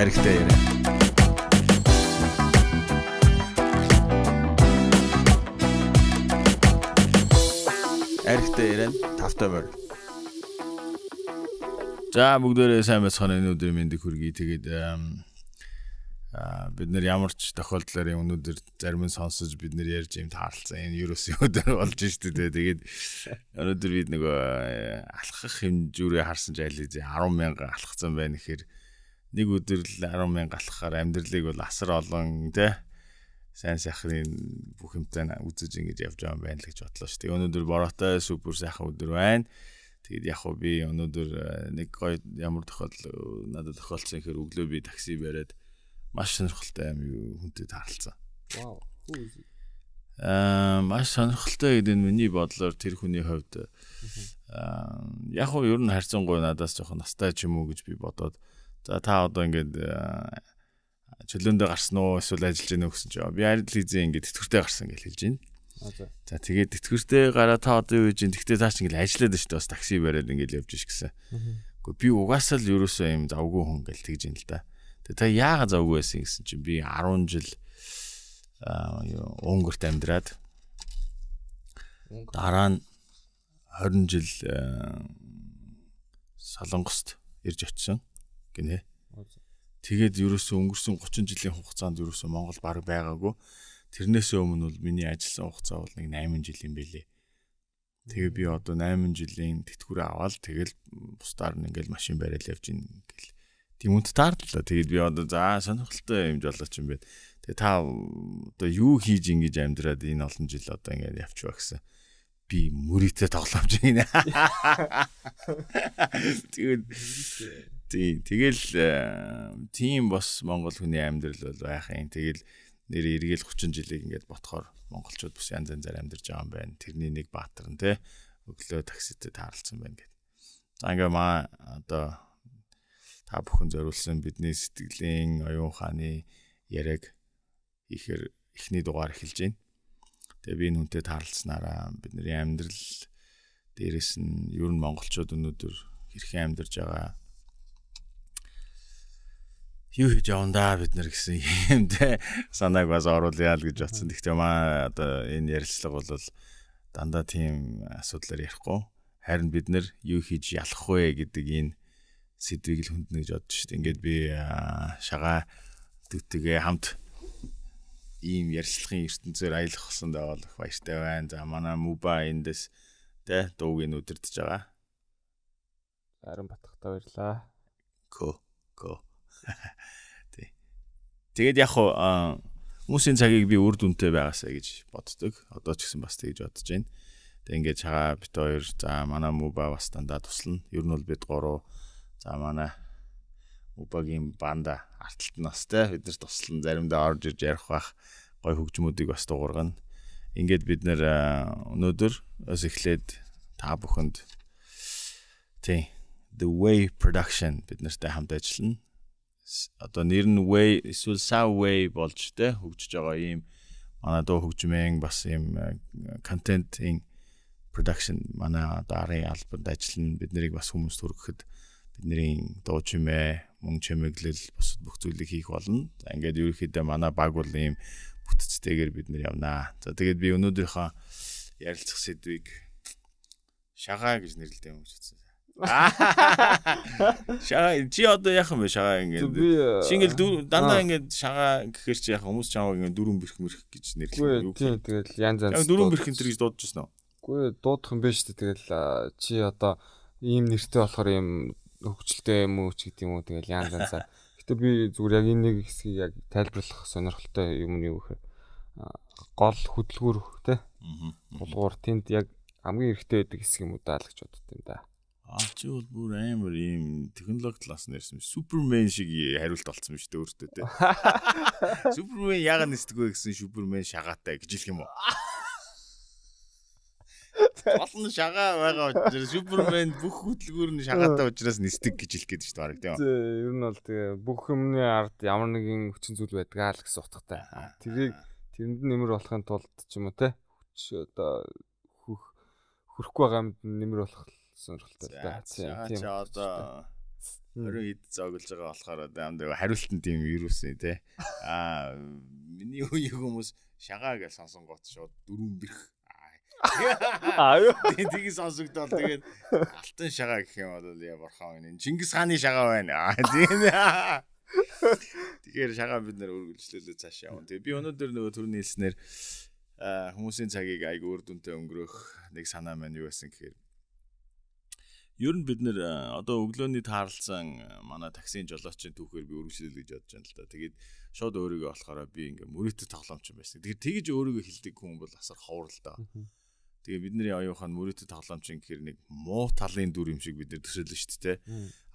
аригтай яриа. Аригтай яриа тавтай морь. За бүгдээрээ сайн байцгаана энэ өдрийн мэндийг хүргэе. Тэгээд бид нэр ямар ч тохиолдлоор өнөөдөр зарим нь сонсож бид нэр ярьж юм таарлцсан. Энэ юуроос өдөр болж штэ тэ. Тэгээд өнөөдөр бид нөгөө э, алхах хэмжүүрээ харсан ч аль хэзээ 10 мянга алхсан байх гэхээр нэг өдөр л 10 мянга алхахаар амьдралыг бол асар олон тий сайн сайхны бүх юмтай үзэж ингэж явж байгаа юм байна л гэж бодлоо шүү дээ. Өнөөдөр бороотой супер сайхан өдөр байна. Тэгэд яг хөө би өнөөдөр э, нэг гоё ямар тохиол надад тохиолдсон ихэр өглөө би такси бариад маш сонирхолтой юм хүнтэй таарлцсан. Вау. Аа э, маш сонирхолтой гэдэг нь миний бодлоор тэр хүний хувьд аа э, яг хөө ер нь харьцангуй надаас жоохон настай ч юм уу гэж би бодоод За та одоо ингээд э, чөлөөндөө гарсан уу эсвэл ажиллаж байна уу гэсэн чинь би арил хийзээ ингээд тэтгэртэй гарсан гэж хэлж байна. За тэгээд тэтгэртэй гараа та одоо юу хийж ин тэгтээ цааш ингээд ажиллаад байна шүү дээ бас такси бариад ингээд явж иш гэсэн. Гэхдээ би угаасаа л ерөөсөө юм завгүй хүн гэж тэгж юм л да. Тэгээ та яагаад завгүй байсан гэсэн чинь би 10 жил Унгарт амьдраад дараа нь 20 жил э, Солонгост ирж очсон гинэ. Тэгээд ерөөсөө өнгөрсөн 30 жилийн хугацаанд ерөөсөө Монгол баг байгаагүй. Тэрнээсээ өмнө бол миний ажилласан хугацаа бол нэг 8 жил юм бэлээ. Тэгээ би одоо 8 жилийн тэтгэврээ аваад тэгэл бусдаар нь ингээл машин барайл явж ингээл тийм үнд таарлаа. Тэгээд би одоо за сонирхолтой юмж болооч юм бэ. Тэгээ та одоо юу хийж ингэж амьдраад энэ олон жил одоо ингээд явчихва гэсэн. Би мөрийтэй тоглоомж гинэ. Тэгээд Тий. Тэгэл тийм э, бас Монгол хүний амьдрал бол байхын. Тэгэл нэр эргэл 30 жилийг ингээд ботхоор монголчууд бас янз янзаар амьдарч байгаа юм байна. Тэрний нэг баатар нь те өглөө такситэд тааралцсан байна гэдэг. За ингээ маа одоо та бүхэн зориулсан бидний сэтгэлийн оюун ухааны яриаг ихэр эхний дугаар эхэлж байна. Тэгээ би энэ хүнтэй таарлцсанараа бидний амьдрал дээрээс нь ер нь монголчууд өнөөдөр хэрхэн амьдарч байгаа юу хийж явандаа бид нар гэсэн юм те санааг бас оруулъя л гэж бодсон. Гэхдээ маа одоо энэ ярилцлага бол дандаа тийм асуудлаар ярихгүй. Харин бид нар юу хийж ялах вэ гэдэг энэ сэдвийг л хүнднэ гэж бодж штт. Ингээд би шагаа дүтгээ хамт ийм ярилцлагын ертөнцөөр аялах болсон даавал их баяртай байна. За манай Муба эндээс тэ дууг нь өдөрдөж байгаа. Харин батхтаа баярлаа. Cool. Тий. Тэгээд яг хуу хүмүүсийн цагийг би үр дүнтэй байгаасаа гэж боддог. Одоо ч гэсэн бас тэгж бодож байна. Тэг ингээд чагаа бит хоёр за манай муба бас дандаа туслана. Ер нь бол бид гурав за манай мубагийн банда арталт настай бид нар туслан заримдаа орж ирж ярих бах гой хөгжмүүдийг бас дуургана. Ингээд бид нэр өнөөдөр бас эхлээд та бүхэнд тий The Way Production бид нартай хамт ажиллана одоо нэр нь way эсвэл subway болж те хөгжиж байгаа ийм манай дуу хөгжмийн бас ийм контентын э, production манай одоо арын албанд ажиллана бид нарыг бас хүмүүс төрөхөд бидний дуу чимээ мөн чимэглэл бас бүх зүйлийг хийх болно. За ингээд ерөөхдөө манай баг бол ийм бүтцтэйгээр бид нар явнаа. За тэгээд би өнөөдрийнхөө ярилцах сэдвийг шагаа гэж нэрлэдэг юм гэж үзсэн. Шага чи одоо яах юм бэ шага ингээд. Чи ингээд дандаа ингээд шага гэхэр чи яах хүмүүс чамаг ингээд дөрөв бэрх мэрх гэж нэрлэв юу. Тийм тэгэл янз янз. Яг дөрөв бэрх энэ гэж дуудаж байна уу? Үгүй дуудах юм биш үү тэгэл чи одоо ийм нэртэй болохоор ийм хөвчлөлтэй юм уу ч гэдэг юм уу тэгэл янз янзаар. Гэтэ би зүгээр яг энэ нэг хэсгийг яг тайлбарлах сонирхолтой юм нь юу гэхээр гол хөдөлгүүр те. Аа. Булгуур тэнд яг хамгийн эрхтэй байдаг хэсэг юм уу даа л гэж боддtiin да. Аа. Алчи бол бүр амар ийм технологи талаас нь ярьсан. Супермен шиг хариулт олцсон биз дээ өөртөө те. Супермен яг нэстгвэ гэсэн Супермен шагаатай гэж хэлэх юм уу? Болно шагаа байгаа учраас Супермен бүх хөдөлгүүр нь шагаатай учраас нэстэг гэж хэлэх гээд шүү дээ баг тийм үү? Ер нь бол тэгээ бүх юмны ард ямар нэгэн хүчин зүйл байдгаа л гэсэн утгатай. Тэрийг тэрэнд нэмэр болохын тулд ч юм уу те хүч одоо хөх хөрөхгүй байгаа юмд нэмэр болох сонирхолтой да. Тийм. За одоо 20 хэд зоглож байгаа болохоор даамд хариулт нь тийм вирусын тий. Аа миний үеиг хүмүүс шагаа гэж сонсон гот шууд дөрүн бэрх. Аа тийм сонсогдол тэгээд алтан шагаа гэх юм бол я борхоо энэ Чингис хааны шагаа байна. Тийм. Тэгэхээр шагаа бид нэр үргэлжлүүлээ цааш явна. Тэгээ би өнөөдөр нөгөө төрний хэлснээр хүмүүсийн цагийг айг өөр дүнтэй өнгөрөх нэг санаа маань юу байсан гэхээр Ер нь бид нэр э, одоо өглөөний тааралсан э, манай таксийн жолоочийн түүхээр би үргэлжлэл гэж бодож байна л да. Тэгээд шууд өөрийгөө болохоор би ингээ мөрөөдөд тоглоомч юм байсан. Тэгээд тэгж өөрийгөө хилдэг хүн бол асар ховор л да. Тэгээ бидний оюухан мөрөөдөд тоглоомчин гэхэр нэг муу талын дүр юм шиг бид нэр төсөөлөн шүү дээ.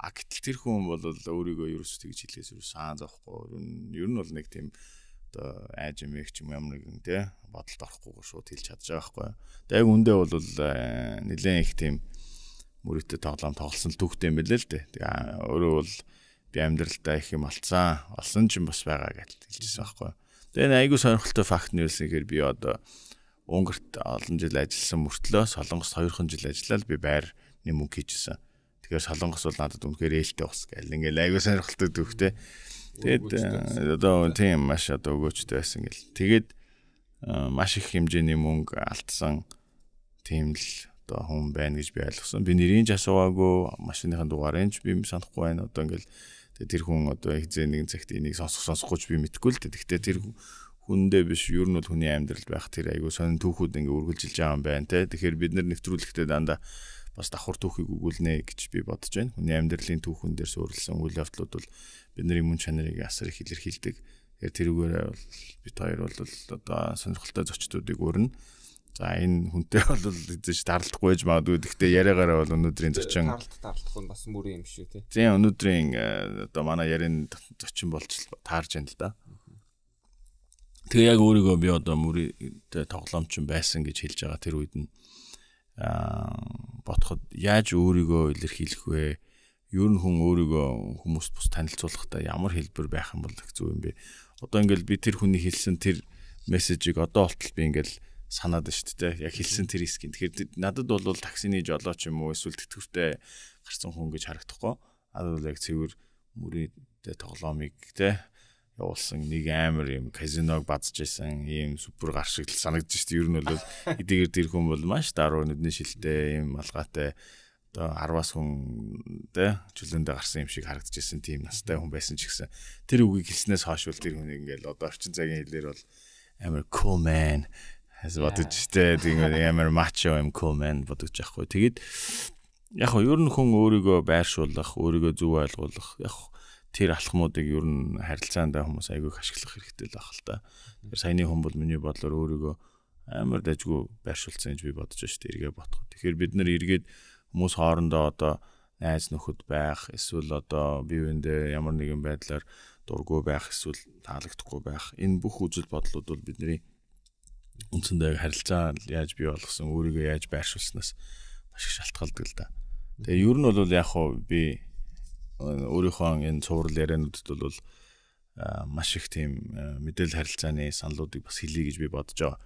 А гэтэл тэр хүн бол өөрийгөө ерөөс тэгж хилээс ерөөс саан зовхгүй. Ер нь бол нэг тийм одоо айж эмээх ч юм ямар нэгэн тий бодолд орохгүйгээр шууд хэлж чадж байгаа байхгүй. Тэгээ үндэ бол э, нэлээд их тийм мөрөттэй тоглоом тоглосон л түүхтэй юм билээ л дээ. Тэгээ өөрөө бол би амьдралдаа их юм алцсан. Олсон ч юм бас байгаа гэж хэлжсэн байхгүй. Тэгээ айгүй сонирхолтой факт ньюс гэхээр би одоо Унгарт олон жил ажилласан мөртлөө Солонгос 2хан жил ажиллаад би байрны мөнгө хийжсэн. Тэгэхээр Солонгос бол надад үнэхээр ээлтэй ус гэл. Ингээл айгүй сонирхолтой түүхтэй. Тэгээд э, одоо тийм маш одоо өгөөчтэй байсан гэл. Тэгээд э, маш их хэмжээний мөнгө алдсан тийм л одоо хүн байна гэж би ойлгосон. Би нэрийн ч асууаагүй, машиныхаа дугаарыг ч би санахгүй байна. Одоо ингээл тэр хүн одоо хизээ нэгэн цагт энийг сонсох сонсохгүй ч би мэдэхгүй л дээ. Гэхдээ тэр хүндээ биш, ер нь бол хүний амьдралд байх тэр айгүй сонин түүхүүд ингээ үргэлжилж байгаа юм байна те. Тэгэхээр бид нар нэвтрүүлэхдээ дандаа бас давхар түүхийг өгүүлнэ гэж би бодож байна. Хүний амьдралын түүхэн дээр суурилсан үйл явдлууд бол бидний мөн чанарыг асар их илэрхийлдэг. Тэгэхээр тэрүүгээр бол бид хоёр бол одоо сонирхолтой зочдуудыг өрнө. За энэ хүнтэй бол эзэж тарлахгүй байж магадгүй. Гэхдээ яриагаараа бол өнөөдрийн зочин тарлт тарлахгүй нь бас мөрийн юм шүү тий. Тийм өнөөдрийн э, одоо манай ярийн зочин болж таарж байна л да. Тэгээ яг өөрийгөө би одоо мөрийтэй тоглоомч байсан гэж хэлж байгаа тэр үед нь аа бодоход яаж өөрийгөө илэрхийлэх вэ? Ер нь хүн өөрийгөө хүмүүст бус танилцуулахдаа ямар хэлбэр байх юм бол их зөв юм бэ? Одоо ингээл би тэр хүний хэлсэн тэр мессежийг одоо болтол би ингээл санаад байна шүү дээ. Яг хэлсэн тэр рискийн. Тэгэхээр надад бол таксины жолооч юм уу эсвэл тэтгэвртэй гарсан хүн гэж харагдахгүй. Надад бол яг цэвэр мөрөдтэй тоглоомыг те явуулсан нэг амар юм казиног базж исэн ийм супер гар шиг л санагдаж шүү дээ. Ер нь бол эдгээр тэр хүн бол маш даруй нүдний шилтэй ийм алгаатай одоо 10-аас хүн тэ чөлөөндө гарсан юм шиг харагдаж ирсэн тийм настай хүн байсан ч гэсэн тэр үгийг хэлснээс хойш л тэр хүн ингээл одоо орчин цагийн хэлээр бол амар cool man бодож штэ тийм амар мачо юм cool man бодож яахгүй. Тэгээд яг хөө ер нь хүн өөрийгөө байршуулах, өөрийгөө зөв ойлгох, яг тэр алхмуудыг ер нь харилцаанд хүмүүс айгүйх ашиглах хэрэгтэй л байх л та. Тэр саяны хүн бол миний бодлоор өөрийгөө амар дажгүй байршуулсан гэж би бодож байна шүү дээ. Эргээ ботход. Тэгэхээр бид нэр эргээд хүмүүс хоорондоо одоо найз нөхөд байх, эсвэл одоо бие биендээ ямар нэгэн байдлаар дургүй байх, эсвэл таалагдахгүй байх. Энэ бүх үзэл бодлууд бол бидний үндсэндээ харилцаа яаж бий болгосон өөрийгөө яаж байршуулснаас маш их шалтгаалдаг л да. Тэгээ ер нь бол яг хуу би э, өөрийнхөө энэ цуврал яриануудад бол э, маш их тийм э, мэдээлэл харилцааны саналуудыг бас хэлье гэж би бодож байгаа.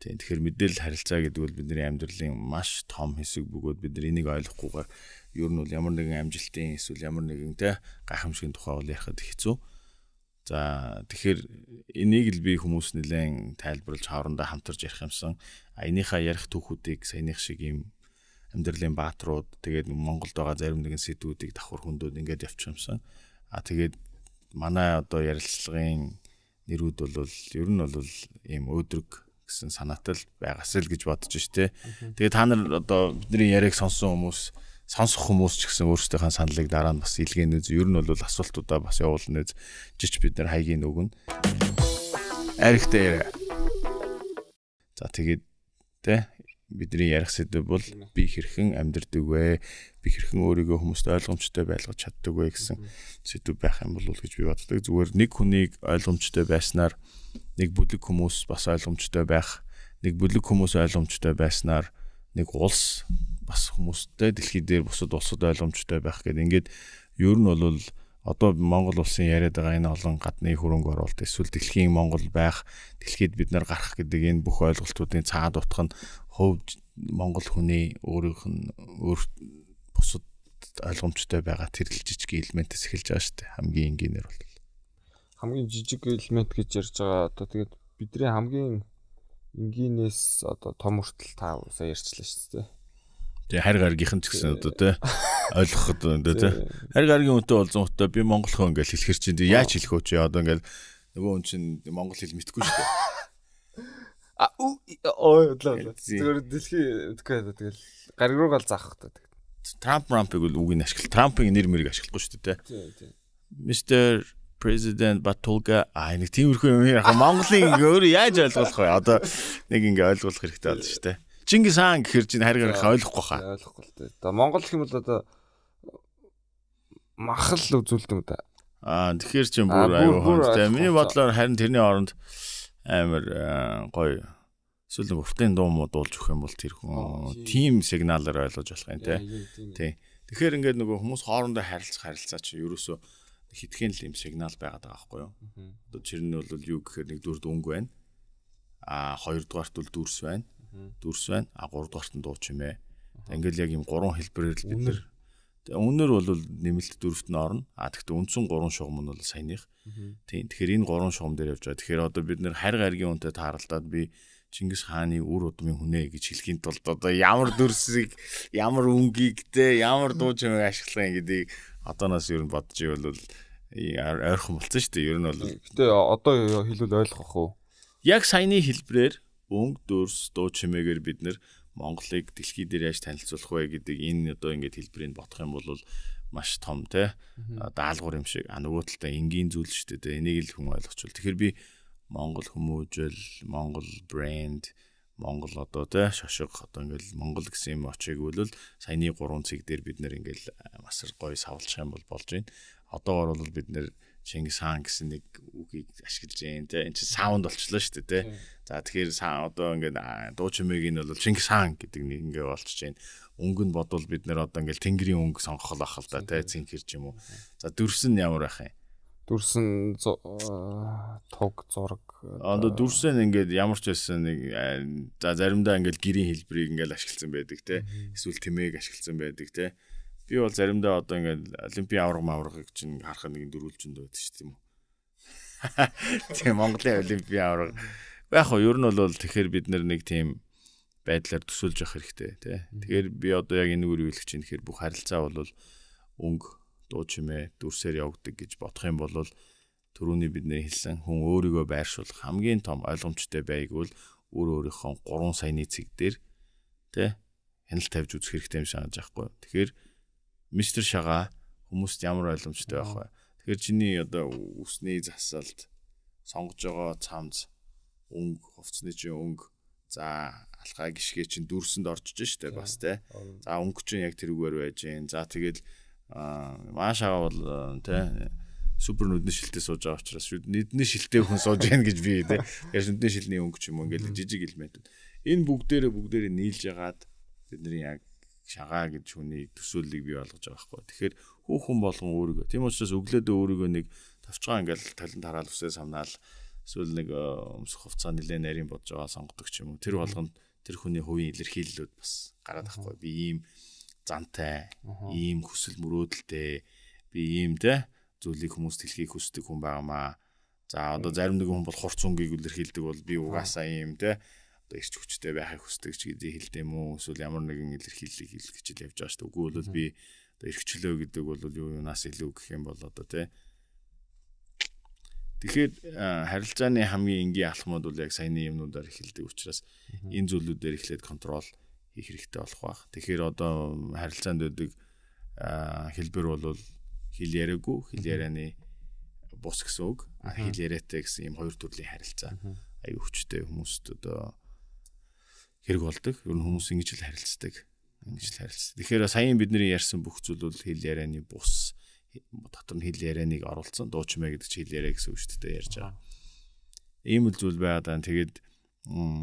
Тийм. Тэгэхээр мэдээлэл харилцаа гэдэг бол бидний амьдралын маш том хэсэг бөгөөд бид нэгийг ойлгохгүйгээр ер нь бол ямар нэгэн амжилтын эсвэл ямар нэгэн те гайхамшигт тухай бол ярихад хэцүү. За тэгэхээр энийг л би хүмүүс нэлээд тайлбарлаж хоорондоо хамтарж ярих юмсан. Аянийхаа ярих түүхүүдийг саяных шиг юм амьдралын бааtruуд тэгээд Монголд байгаа зарим нэгэн сэдвүүдийг давхар хөндөөд ингээд явчих юмсан. А тэгээд манай одоо ярилцлагын нэрүүд бол ер нь бол ийм өөдрөг гэсэн санаатай л байгаас л гэж бодож штэ. Тэгээд та нар одоо бидний яриаг сонсон хүмүүс сонсох хүмүүс ч гэсэн өөрсдийнхээ саналыг дараа нь бас илгээн үз. Ер нь бол асуултуудаа бас явуулна үз. Жич бид нар хаягийн өгнө. Арихтэй яриа. За тэгээд тэ бидний ярих сэдв бол би хэрхэн амьдрдэг вэ? Би хэрхэн өөрийгөө хүмүүст ойлгомжтой байлгаж чаддаг вэ гэсэн сэдв байх юм бол гэж би боддог. Зүгээр нэг хүнийг ойлгомжтой байснаар нэг бүлэг хүмүүс бас ойлгомжтой байх, нэг бүлэг хүмүүс ойлгомжтой байснаар нэг улс бас хүмүүстэй дэлхий дээр бусад улсад ойлгомжтой байх гэдэг. Ингээд ер нь бол одоо Монгол улсын яриад байгаа энэ олон гадны хөрөнгө оруулалт эсвэл дэлхийн Монгол байх дэлхийд бид нар гарах гэдэг энэ бүх ойлголтуудын цаад утга нь хувь Монгол хүний өөрийнх нь өөр бусад ойлгомжтой байгаа тэр л жижиг элементээс эхэлж байгаа шүү дээ. Хамгийн энгийнээр бол хамгийн жижиг элемент гэж ярьж байгаа одоо тэгээд бидний хамгийн энгийнээс одоо том хүртэл таа усаа ярьчлаа шүү дээ. Тэгээ харь гаргийнх нь ч гэсэн одоо тий ойлгоход одоо тий харь гаргийн үнтэй болсон утаа би монгол хөө ингээл хэлэхэр чинь яаж хэлэх вэ чи одоо ингээл нөгөө хүн чинь монгол хэл мэдгүй шүү дээ. А уу ой өглөө. Зүгээр дэлхий мэдгүй байдаг. Тэгэл гариг руугаал заах хэрэгтэй. Трамп рампыг үгийг нь ашигла. Трампын нэр мэрийг ашиглахгүй шүү дээ тий. Мистер President Батулга аа нэг тиймэрхүү юм яах Монголын өөр яаж ойлгох вэ? Одоо нэг ингээ ойлгох хэрэгтэй болж шүү дээ. Чингис хаан гэхэр чинь харь гарах ойлгохгүй хаа. Ойлгохгүй л дээ. Одоо Монгол гэх юм бол одоо махал үзүүлдэг юм да. Аа тэгэхээр чинь бүр аюу хөөстэй. Миний бодлоор харин тэрний оронд амар гоё эсвэл уртын дуу муу дуулж өгөх юм бол тэр хүн тим сигналаар ойлгож болох юм тий. Тэгэхээр ингээд нөгөө хүмүүс хоорондоо харилцах харилцаач ерөөсөө хитгэн л юм сигнал байгаад байгаа байхгүй юу. Одоо тэр нь бол юу гэхээр нэг дөрөв өнгө байна. Аа хоёрдугаарт бол дүрс байна дүрс байна. А 3 дугаарт нь дуу чимээ. Ингээл яг юм гурван хэлбэрээр л бид нэр үнээр бол нэмэлт дөрөвт нь орно. А тэгэхдээ үндсэн гурван шугам нь бол саяных. Тийм. Тэгэхээр энэ гурван шугам дээр явж байгаа. Тэгэхээр одоо бид нэр харь гаргийн үнтэй тааралдаад би Чингис хааны үр удмын хүнэ гэж хэлхийн тулд одоо ямар дүрсийг, ямар үнгийг те, ямар дуу чимээг ашиглах гэдгийг одооноос ер нь бодож ивэл ойрхон болсон шүү дээ. Ер нь бол гэтээ одоо хэлвэл ойлгох уу? Яг саяны хэлбэрээр өнгө дүрс дуу чимээгээр бид нэр Монголыг дэлхий дээр яаж танилцуулах вэ гэдэг энэ одоо ингээд хэлбэрийг бодох юм бол маш том те даалгавар юм шиг а нөгөө талдаа энгийн зүйл шүү дээ энийг л хүн ойлгочвол тэгэхээр би Монгол хүмүүжил Монгол брэнд Монгол одоо те шошиг одоо ингээл Монгол гэсэн юм очиг бол саяны 3 цаг дээр бид нэр ингээл масар гоё савлчих юм бол болж байна одоогор бол бид нэр Чингис хаан гэсэн нэг үгийг ашиглаж जैन те. Энд чинь саунд болчихлоо шүү дээ те. За тэгэхээр одоо ингээд дуу чимээг нь бол Чингис хаан гэдэг нэг ингээ болчихж जैन. Өнгө нь бодвол бид нэр одоо ингээл тэнгэрийн өнгө сонгохол ах л да те. Цинхэр ч юм уу. За дүрс нь ямар байх юм? дүрсэн туг зураг одоо дүрсэн ингээд ямар ч байсан нэг за заримдаа ингээд гэрийн хэлбэрийг ингээд ашигласан байдаг те эсвэл тэмээг ашигласан байдаг те Би бол заримдаа одоо ингээд олимпийн авраг маврагыг чинь харах нэг дөрүүлжэнд байдаг шүү дээ юм уу. Тийм Монголын олимпийн авраг. Яг хоо ер нь бол тэгэхээр бид нэг тийм байдлаар төсөөлж явах хэрэгтэй тий. Тэгэхээр би одоо яг энэ үр үйлэх чинь тэгэхээр бүх харилцаа бол өнгө дуу чимээ дүрсээр явагддаг гэж бодох юм бол төрөүний бидний хэлсэн хүн өөрийгөө байршуулах хамгийн том ойлгомжтой байг бол өөр өөрийнхөө 3 саяны цэг дээр тий хяналт тавьж үзэх хэрэгтэй юм шиг санаж байхгүй. Тэгэхээр мистер шага хүмүүст ямар ойлгомжтой байх вэ? Тэгэхээр чиний одоо үсний засалд сонгож байгаа цамц өнг, хувцсны чинь өнг, за алхаа гიშгэ чинь дүрсэнд орж иж штэ бас те. За өнгө чинь яг тэрүүгээр байж гэн. За тэгэл маш агаа бол те супер нүдний шилтэй сууж байгаа учраас нүдний шилтэй хүн сууж гэн гэж би те. Тэгэхээр нүдний шилний өнгө ч юм уу ингээл жижиг элементүүд. Энэ бүгдээрээ бүгдээрээ нийлж ягаад тэдний яг шагаа гэж хүний төсөөллийг бий болгож байгаа хгүй. Тэгэхээр хүүхэн болгон өөрийгөө тийм учраас өглөөдөө өөрийгөө нэг тавчгаа ингээл талент хараал усээ самнаал эсвэл нэг э, өмсөх хувцас нэлээ нарийн бодж байгаа сонгодог ч юм уу. Тэр болгонд тэр хүний хувийн илэрхийллүүд бас гараад байхгүй. Би ийм зантай, ийм хүсэл мөрөөдөлтэй, би ийм те зүйлийг хүмүүст хэлхийг хүсдэг хүн байгаамаа. За одоо зарим нэг хүн бол хурц үнгийг илэрхийлдэг бол би угаасаа ийм те одоо ирч хүчтэй байхыг хүсдэг ч гэдэг хэлдэм үү эсвэл ямар нэгэн илэрхийллийг хэлгэж л явж байгаа шүү дээ. Үгүй бол би одоо ирчлөө гэдэг бол юу юунаас илүү гэх юм бол одоо тий. Тэгэхээр харилцааны хамгийн энгийн алхмууд бол яг саяны юмнуудаар эхэлдэг учраас энэ зүйлүүдээр эхлээд контрол хийх хэрэгтэй болох баг. Тэгэхээр одоо харилцаанд үүдэг хэлбэр бол хэл яриаггүй, хэл ярианы бус гэсэн үг. Хэл яриатай гэсэн ийм хоёр төрлийн харилцаа. Аюу хүчтэй хүмүүст одоо хэрэг болдог. Ер нь хүмүүс ингэж л харилцдаг. Ингэж л харилцдаг. Тэгэхээр саяхан бидний ярьсан бүх зүйл бол хэл ярианы бус дотор нь хэл ярианыг оруулсан дуучмаа гэдэг чинь хэл яриа гэсэн үг шүү дээ ярьж байгаа. Ийм л зүйл байгаад байна. Тэгээд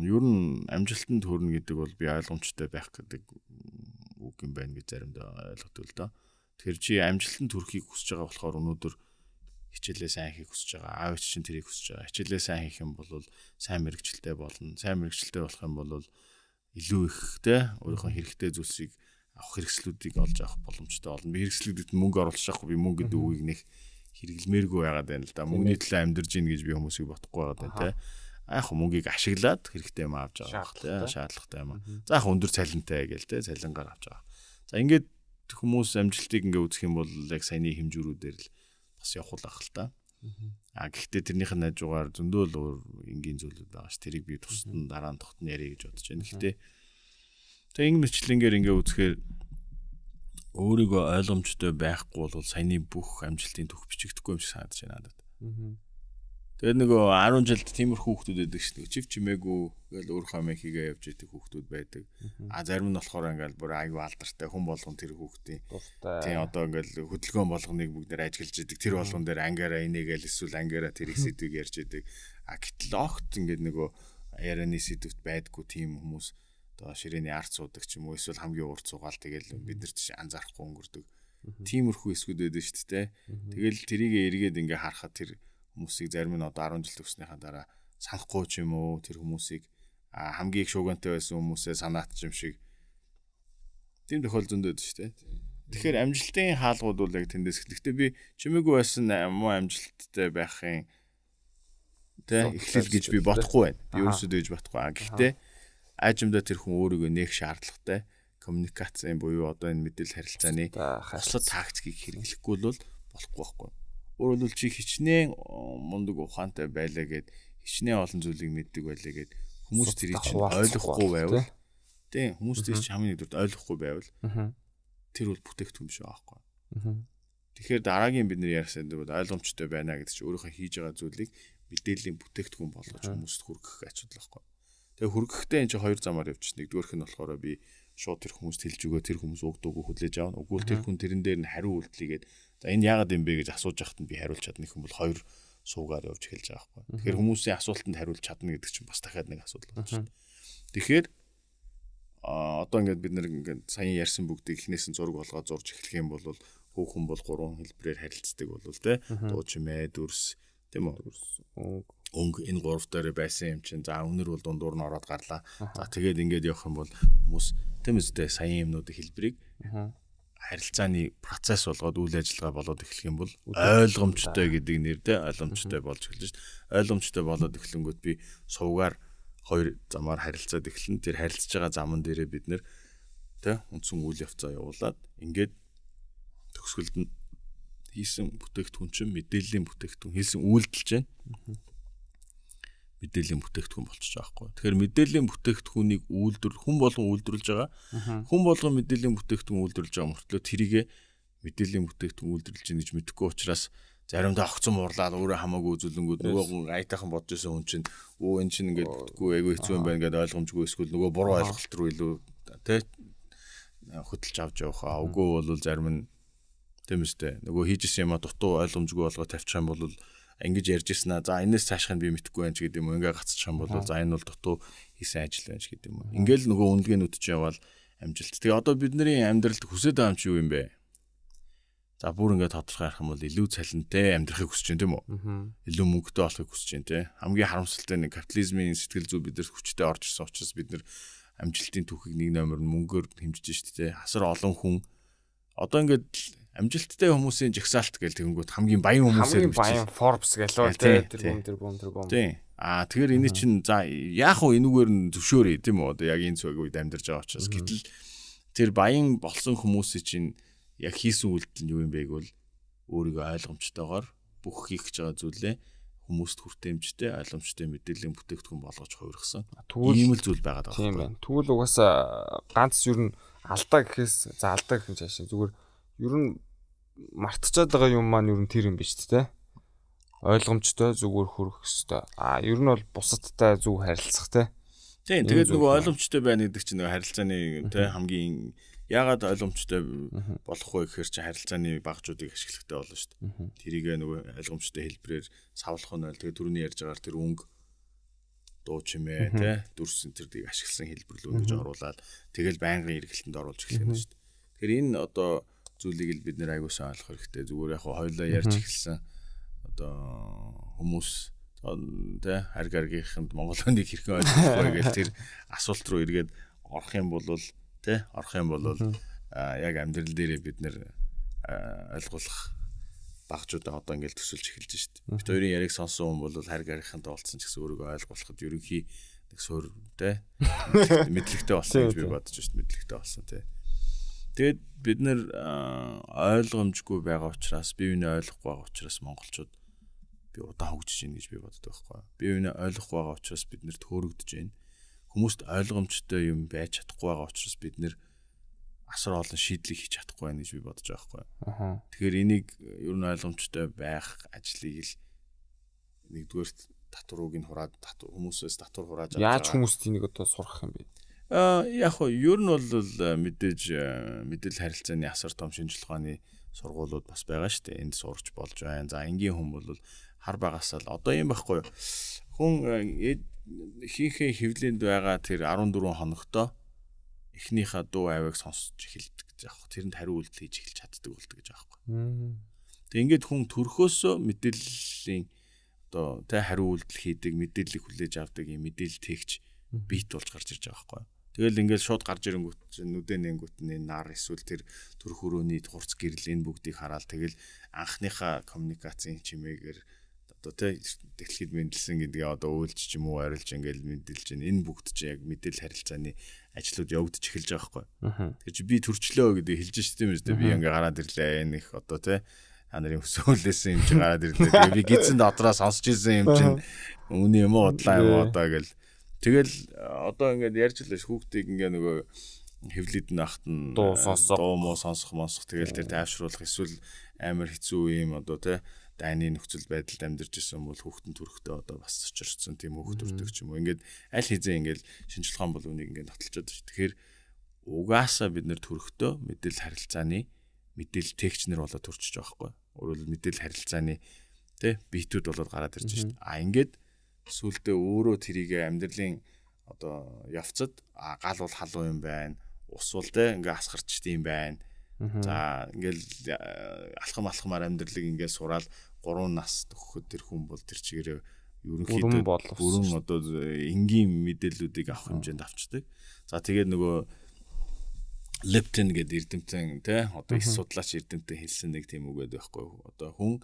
ер нь амжилтанд хүрэх гэдэг бол би ойлгомжтой байх гэдэг үг юм байна гэж заримдаа ойлгодог л доо. Тэгэхээр чи амжилтанд хүрэхийг хүсэж байгаа болохоор өнөөдөр хичээлээ сайн хийх хүсэж байгаа. Аав чинь тэрийг хүсэж байгаа. Хичээлээ сайн хийх юм бол сайн мэрэгчлээ болно. Сайн мэрэгчлээ болох юм бол илүү ихтэй өөрийнхөө хэрэгтэй зүйлсийг авах хэрэгслүүдийг олж авах боломжтой болно. Би хэрэгслүүдэд мөнгө оруулж авахгүй би мөнгө гэдэг үгийг нэг хэрэглэмээргүй байгаад байна л да. Мөнгөний төлөө амьдарч ийн гэж би хүмүүсийг бодохгүй байгаад байна те. А яг мөнгийг ашиглаад хэрэгтэй юм авч авах те. Шаардлагатай юм. За яг өндөр цалинтай гээл те. Цалингаар авч авах. За ингээд хүмүүс амжилтыг ингээ үзэх юм бол яг саяны хэмжүүрүүдээр л бас явах л ах л та. А гэхдээ тэрнийх нь хажуугаар зөндөө л өөр энгийн зүйлүүд байгаа ш. Тэрийг би тусад нь дараа нь тогтно ярих гэж бодож байна. Гэхдээ тэг ингэ мэтлэнгээр ингээ үзэхээр өөрийгөө ойлгомжтой байхгүй бол саяны бүх амжилтын төх бичигдэхгүй юм шиг санагдаж байна надад. Аа. Тэгээд нөгөө 10 жилд тиймэрхүү хүүхдүүд байдаг шүү дээ. Чив чимээгүй гээл өөр хамээ хийгээ явж идэх хүүхдүүд байдаг. А зарим нь болохоор ингээл бүр аюу алдартай хүн болгон тэр хүүхдийн. Тийм одоо ингээл хөдөлгөөн болгоныг бүгд нэр ажиглаж идэх. Тэр болгон дээр ангаараа инээгээл эсвэл ангаараа тэр их сэдвийг ярьж идэх. А гэтэл огт ингээд нөгөө ярианы сэдвт байдгүй тийм хүмүүс одоо ширээний арт суудаг ч юм уу эсвэл хамгийн урт суугаал тэгэл бид нар ч анзаарахгүй өнгөрдөг. Тиймэрхүү эсгүүд байдаг шүү дээ. Тэгэл тэрийг эргээд ингээ харахад тэр хүмүүсийг зарим нь одоо 10 жил төгснөхийн дараа санахгүй ч юм уу тэр хүмүүсийг хамгийн их шуугантай байсан хүмүүсээ санаат ч юм шиг тийм тохиолдолд байдаг шүү дээ. Тэгэхээр амжилтын хаалгууд бол яг тэндээс эхлэхдээ би чимээгүй байсан муу амжилттай байхын тэ эхлэл гэж би бодохгүй байна. Би өөрсдөө гэж бодохгүй. Гэхдээ аажимдаа тэр хүн өөрийгөө нээх шаардлагатай коммуникацийн буюу одоо энэ мэдээлэл харилцааны хаслт тактикийг хэрэглэхгүй бол болохгүй байхгүй өөрөлдөл чи хичнээн мундаг ухаантай байлаа гэд хичнээн олон зүйлийг мэддэг байлаа гэд хүмүүс тэрийг чинь ойлгохгүй байвал тийм хүмүүс тэрийг чинь хамгийн нэгдүгээр ойлгохгүй байвал тэр бол бүтээгдэхүүн биш байхгүй. Тэгэхээр дараагийн бид нэр ярьсан зүйл ойлгомжтой байна гэдэг чинь өөрийнхөө хийж байгаа зүйлийг мэдээллийн бүтээгдэхүүн болгож хүмүүст хүргэх ач холбогдол байхгүй. Тэгээ хүргэхдээ энэ чинь хоёр замаар явчихсан. Нэгдүгээрх нь болохоор би шууд тэр хүмүүст хэлж өгөө тэр хүмүүс угдуугүй хүлээж аавна. Уггүй тэр хүн тэрэн дээр нь хариу үйлдэлгээд За энэ яагаад юм бэ гэж асууж яхад нь би хариулж чадна гэх юм бол хоёр суугаар явж эхэлж байгаа байхгүй. Тэгэхээр хүмүүсийн асуултанд хариулж чадна гэдэг чинь бас дахиад нэг асуудал болж байна. Тэгэхээр а одоо ингээд бид нэг ингээд саяхан ярьсан бүгдийг эхнээс нь зург болгоод зурж эхлэх юм бол хүүхэн бол гурван хэлбэрээр харилцдаг болов те дуу чимээ дүрс тийм үү өнг энэ гурав дээр байсан юм чинь за өнөр бол дундуур нь ороод гарлаа за тэгээд ингээд явах юм бол хүмүүс тийм үстэй саяхан юмнуудын хэлбэрийг харилцааны процесс болгоод үйл ажиллагаа болоод эхлэх юм бол ойлгомжтой гэдэг нэртэй ойлгомжтой болж эхэлж шв. Ойлгомжтой болоод эхлэнгүүт би сувгаар хоёр замаар харилцаад эхлэн тэр харилцаж байгаа замн дээрээ бид нэр тэ үндсэн үйл явцаа явуулаад ингээд төгсгөлд нь хийсэн бүтээгдэхүүн чинь мэдээллийн бүтээгдэхүүн хийсэн үйлдэл чинь мэдээллийн бүтээгдэхүүн болчих жоохгүй. Тэгэхээр мэдээллийн бүтээгдэхүүнийг үйлдвэр хүн болгон үйлдвэрлэж байгаа. Хүн болгон мэдээллийн бүтээгдэхүүн үйлдвэрлэж байгаа мөртлөө тэрийгэ мэдээллийн бүтээгдэхүүн үйлдвэрлэж байгаа гэж мэдэхгүй учраас заримдаа огцом уурлаад өөрөө хамаагүй үзүүлэнгүүд нөгөө хүн айтайхан бодож исэн хүн чинь өө эн чинь ингээд бүтггүй айгүй хэцүү юм байна гэдээ ойлгомжгүй эсвэл нөгөө буруу ойлголт руу илүү тэ хөтлж авч явах аа. Үгүй бол зарим нь тийм үстэй. Нөгөө хийжсэн юм а дутуу ойлгомжгүй болгоо тавьчих юм бол ингэж ярьж ирсэн аа за энэс цаашхыг би мэдхгүй байна ч гэдэг юм уу ингээ гацчих юм бол за энэ бол дутуу хийсэн ажил байна ч гэдэг юм уу ингээл нөгөө үнэлгээнүүд ч яваал амжилт. Тэгээ одоо бидний амьдралд хүсэж байгаа юм чи юу юм бэ? За бүр ингээ тодорхой харах юм бол илүү цалинтай амьдрахыг хүсэж байна тийм үү? Илүү мөнгөтэй болохыг хүсэж байна тийм. Хамгийн харамсалтай нэг капитализмын сэтгэл зүй биднээс хүчтэй орж ирсэн учраас бид нэр амжилтын түүхийг нэг номер нь мөнгөөр хэмжиж штэ тийм. Асар олон хүн одоо ингээд амжилттай хүмүүсийн жагсаалт гэл тэгэнгүүт хамгийн баян хүмүүсээр хамгийн баян Forbes гэлөө тэр бүм тэр бүм тэр бүм. Тийм. Аа тэгэхээр энэ чинь за яах вэ энүүгээр нь зөвшөөрөө тийм үү? Яг энэ цаг үед амьдарч байгаа учраас гэтэл тэр баян болсон хүмүүсийн чинь яг хийсэн үйлдэл нь юу юм бэ гэвэл өөрийгөө ойлгомжтойгоор бүх хийх гэж байгаа зүйлээ хүмүүст хүртээмжтэй ойлгомжтой мэдээллийн бүтээгдэхүүн болгож хувирсан. Тэгвэл ийм л зүйл байгаад байгаа. Тийм байна. Тэгвэл угаасаа ганц ер нь алдаа гэхээс за алдаа гэх юм цааш зүгээр ер нь мартчихад байгаа юм маань ер нь тэр юм биш тээ. Ойлгомжтой зүгээр хөрөх хэвээр. А ер нь бол бусадтай зүг харилцах тээ. Тийм тэгээд нөгөө ойлгомжтой байна гэдэг чинь нөгөө харилцааны тээ хамгийн ягаад ойлгомжтой болох вэ гэхээр чи харилцааны багжуудыг ашиглахтай болно шүү дээ. Тэрийг нөгөө ойлгомжтой хэлбэрээр савлах нь бол тэгээд түрүүний ярьж байгаагаар тэр өнгө дуу чимээ тий дүрс энтердийг ашигласан хэлбэрлүү гэж оруулаад тэгэл байнгын эргэлтэнд оруулж эхлэх юм шүү дээ. Тэгэхээр энэ одоо зүйлийг л бид нэр аягуулсан ойлгох хэрэгтэй. Зүгээр яг хойлоо ярьж эхэлсэн одоо хүмүүс тэ харь гаргийнханд Монгол хүнийг хэрхэн ойлгох вэ гэж тэр асуулт руу эргээд орох юм бол тэ орох юм бол яг амьдрал дээрээ бид нэр ойлгуулах багчуудаа одоо ингээл төсөлж эхэлж штт. Бид хоёрын яриг сонсон хүн бол харь гаргийнханд олдсон ч гэсэн өөрийгөө ойлгуулахд ерөнхий нэг суур тэ мэдлэгтэй болсон гэж би бодож штт мэдлэгтэй болсон тэ. Тэгээд бид нэр ойлгомжгүй байгаа учраас бие биенээ ойлгохгүй байгаа учраас монголчууд би удаан хөгжиж гин гэж би боддог байхгүй. Бие биенээ ойлгохгүй байгаа учраас бид нэр төөрөгдөж гин. Хүмүүст ойлгомжтой юм байж чадахгүй байгаа учраас бид нэр асар олон шийдлийг хийж чадахгүй байна гэж би бодож байгаа байхгүй. Тэгэхээр энийг э, ер нь ойлгомжтой байх ажлыг л нэгдүгээр татварыг нь хураад татвар хүмүүсээс татвар хурааж яаж хүмүүст энийг одоо сурах юм бэ? яг хоо ер нь бол э, мэдээж э, мэдээлэл харилцааны асар том шинжилгээ хааны сургуулиуд бас байгаа шүү дээ. Энд сурч болж байна. За энгийн хүн бол хар багасаа л одоо юм байхгүй хүн э, хийхээ хөвлөнд байгаа тэр 14 хоногтой эхнийхээ дуу авиг сонсож эхэлдэг гэж аах. Тэрэнд хариу үйлдэл хийж эхэлж чаддаг болдог гэж аахгүй. Тэг ингээд хүн төрхөөсөө мэдээллийн одоо тэ хариу үйлдэл хийдэг, мэдээллийг хүлээж авдаг юм мэдээлэл тэгч бит болж гарч ирж байгаа байхгүй. Тэгэл ингээд шууд гарч ирэнгүүт чинь нүдэн нэнгүүт нь нар эсвэл тэр төрх өрөөний хурц гэрэл энэ бүгдийг хараад тэгэл анхныхаа коммуникацийн чимээгээр одоо тэ тэлхэд мэдлсэн гэдгээ одоо өөлж ч юм уу арилж ингээд мэдэлж энэ бүгд чинь яг мэдээлэл харилцааны ажлууд явагдаж эхэлж байгаа хгүй. Тэгэхээр чи би төрчлөө гэдэг хэлж штеп юм зү би ингээд гараад ирлээ энэ их одоо тэ та нарын өсөөлөөсөн юм чи гараад ирлээ. Би гидсэн дотроо сонсч ирсэн юм чин үний юм уу удлаа юм уу одоо гэл Тэгэл одоо ингээд ярьж лээс хүүхдийг ингээ нөгөө хевлэд нахт нь дуу э, сонсох дуу муу сонсох монсох тэгэл тэр тайвшруулах эсвэл амар хэцүү юм одоо те дайны нөхцөл байдалд амьдарч исэн бол хүүхдэн төрөхтэй одоо бас очирцсан тийм хүүхд төрдөг ч юм уу ингээд аль хэзээ ингээд шинжлэх ухаан бол үнийг ингээд таталчаад байна. Тэгэхээр угаасаа бид нэр төрөхдөө мэдээлэл харилцааны мэдээлэл техчнэр болоод төрчихөж байгаа хгүй. Өөрөөр хэлбэл мэдээлэл харилцааны тий битүүд болоод гараад ирж байна шүү дээ. А ингээд сүултээ өөрөө тэрийг амьдралын одоо явцад гал бол халуун юм байна. Ус бол тэ ингээ асгарчд юм байна. За ингээл э, алхам алхамаар амьдралыг ингээ сураал 3 нас төгөхөд тэр хүн бол тэр чигээрээ ерөнхийдөө бүрэн одоо энгийн мэдээллүүдийг авах хэмжээнд авчдаг. За тэгээд нөгөө Лептин гэдэг эрдэмтэн те одоо их судлаач эрдэмтэн хэлсэн нэг тийм үг байдаг байхгүй юу. Одоо хүн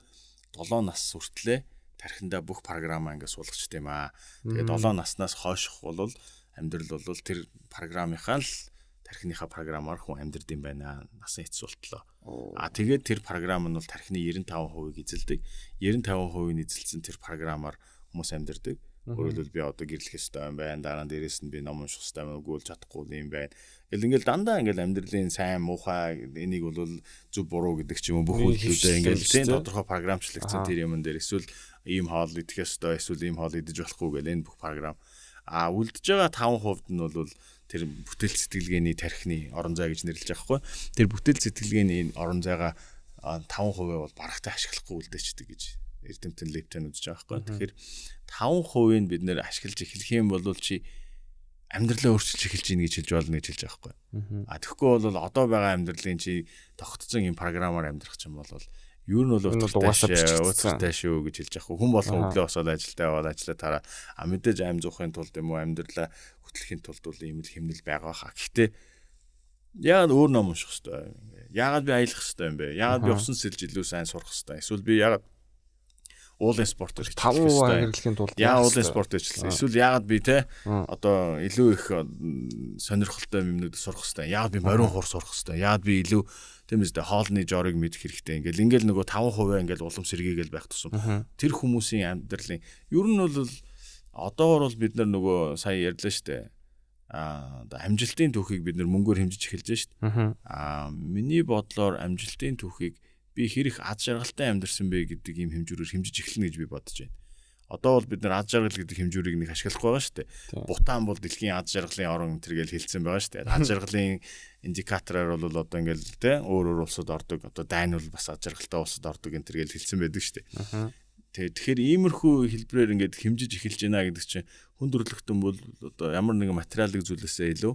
7 нас хүртлээр тархинда бүх програмаа ингээд суулгачт юм аа. Тэгээд 7 наснаас хойших бол амьдрал бол тэр програмынхаа л тархиныхаа програмаар хүн амьдрд юм байна. Насан хэц суултлоо. Аа тэгээд тэр програм нь бол тархины 95% эзэлдэг. 95% нь эзэлсэн тэр програмаар хүмүүс амьдрдаг. Өөрөлдвөл би одоо гэрлэх ёстой юм байна. Дараа нь дээрэс нь би ном унших ёстой юм өгөөл чадахгүй юм байна. Тэгэл ингээл дандаа ингээл амьдралын сайн муухай энийг бол зөв буруу гэдэг ч юм уу бүх үйлдэлүүдээ ингээл тийм тодорхой програмчлагдсан тэр юм дээр эсвэл ийм хоол идэх ёстой эсвэл ийм хоол идэж болохгүй гэл энэ бүх програм а үлдэж байгаа 5% нь бол тэр бүтээл сэтгэлгээний тархины орон зай гэж нэрлэж байгаа хгүй тэр бүтээл сэтгэлгээний орон зайгаа 5% бол барахтай ашиглахгүй үлдээчдэг гэж эрдэмтэн лептэн үзэж байгаа хгүй тэгэхээр 5% нь бид нэр ашиглаж эхлэх юм бол чи амьдралаа өөрчилж эхэлж ийн гэж хэлж болно гэж хэлж байгаа байхгүй. А тэгэхгүй бол одоо байгаа амьдралын чи тогтцсон юм програмаар амьдрах чинь бол юу нь бол утгатай утгатай шүү гэж хэлж байгаа. Хүн болгон өглөө босоод ажилдаа яваад ажиллаа тараа а мэдээж аим зуухын тулд юм уу амьдралаа хөтлөхийн тулд бол ийм л хэмнэл байгаа хаа. Гэхдээ яагаад өөр ном унших хэвээр яагаад би аялах хэвээр юм бэ? Яагаад би усан сэлж илүү сайн сурах хэвээр эсвэл би яагаад уулын спорт гэж хэлж байна. Хэрэглэхийн тулд яа уулын спорт гэж хэлсэн. Эсвэл яагаад би те одоо илүү их сонирхолтой юмнууд сурах хэвээр. Яагаад би морин хур сурах хэвээр. Яагаад би илүү тийм үстэй хоолны жорыг мэдэх хэрэгтэй. Ингээл ингээл нөгөө 5% ингээл улам сэргийгэл байх тусам тэр хүмүүсийн амьдралын ер нь бол одоогор бол бид нар нөгөө сая ярьлаа шүү дээ а амжилтын түүхийг бид нэр мөнгөөр хэмжиж эхэлж байна шүү дээ. Аа миний бодлоор амжилтын түүхийг би хэрэг аз жаргалтай амьдарсан бэ гэдэг ийм хэмжүүрээр хэмжиж эхэлнэ гэж би бодож байна. Одоо бол бид нар аз жаргал гэдэг хэмжүүрийг нэг ашиглахгүй байгаа шүү дээ. Бутан бол дэлхийн аз жаргалын орон энэ гэж хэлсэн байгаа шүү дээ. Аз жаргалын индикатораар бол одоо ингээл те өөр өөр улсад ордог. Одоо дайн бол бас аз жаргалтай улсад ордог энэ гэж хэлсэн байдаг шүү дээ. Тэгээ тэгэхээр иймэрхүү хэлбэрээр ингээд хэмжиж эхэлж байна гэдэг чинь хүн төрөлхтөн бол одоо ямар нэгэн материалын зүйлээсээ илүү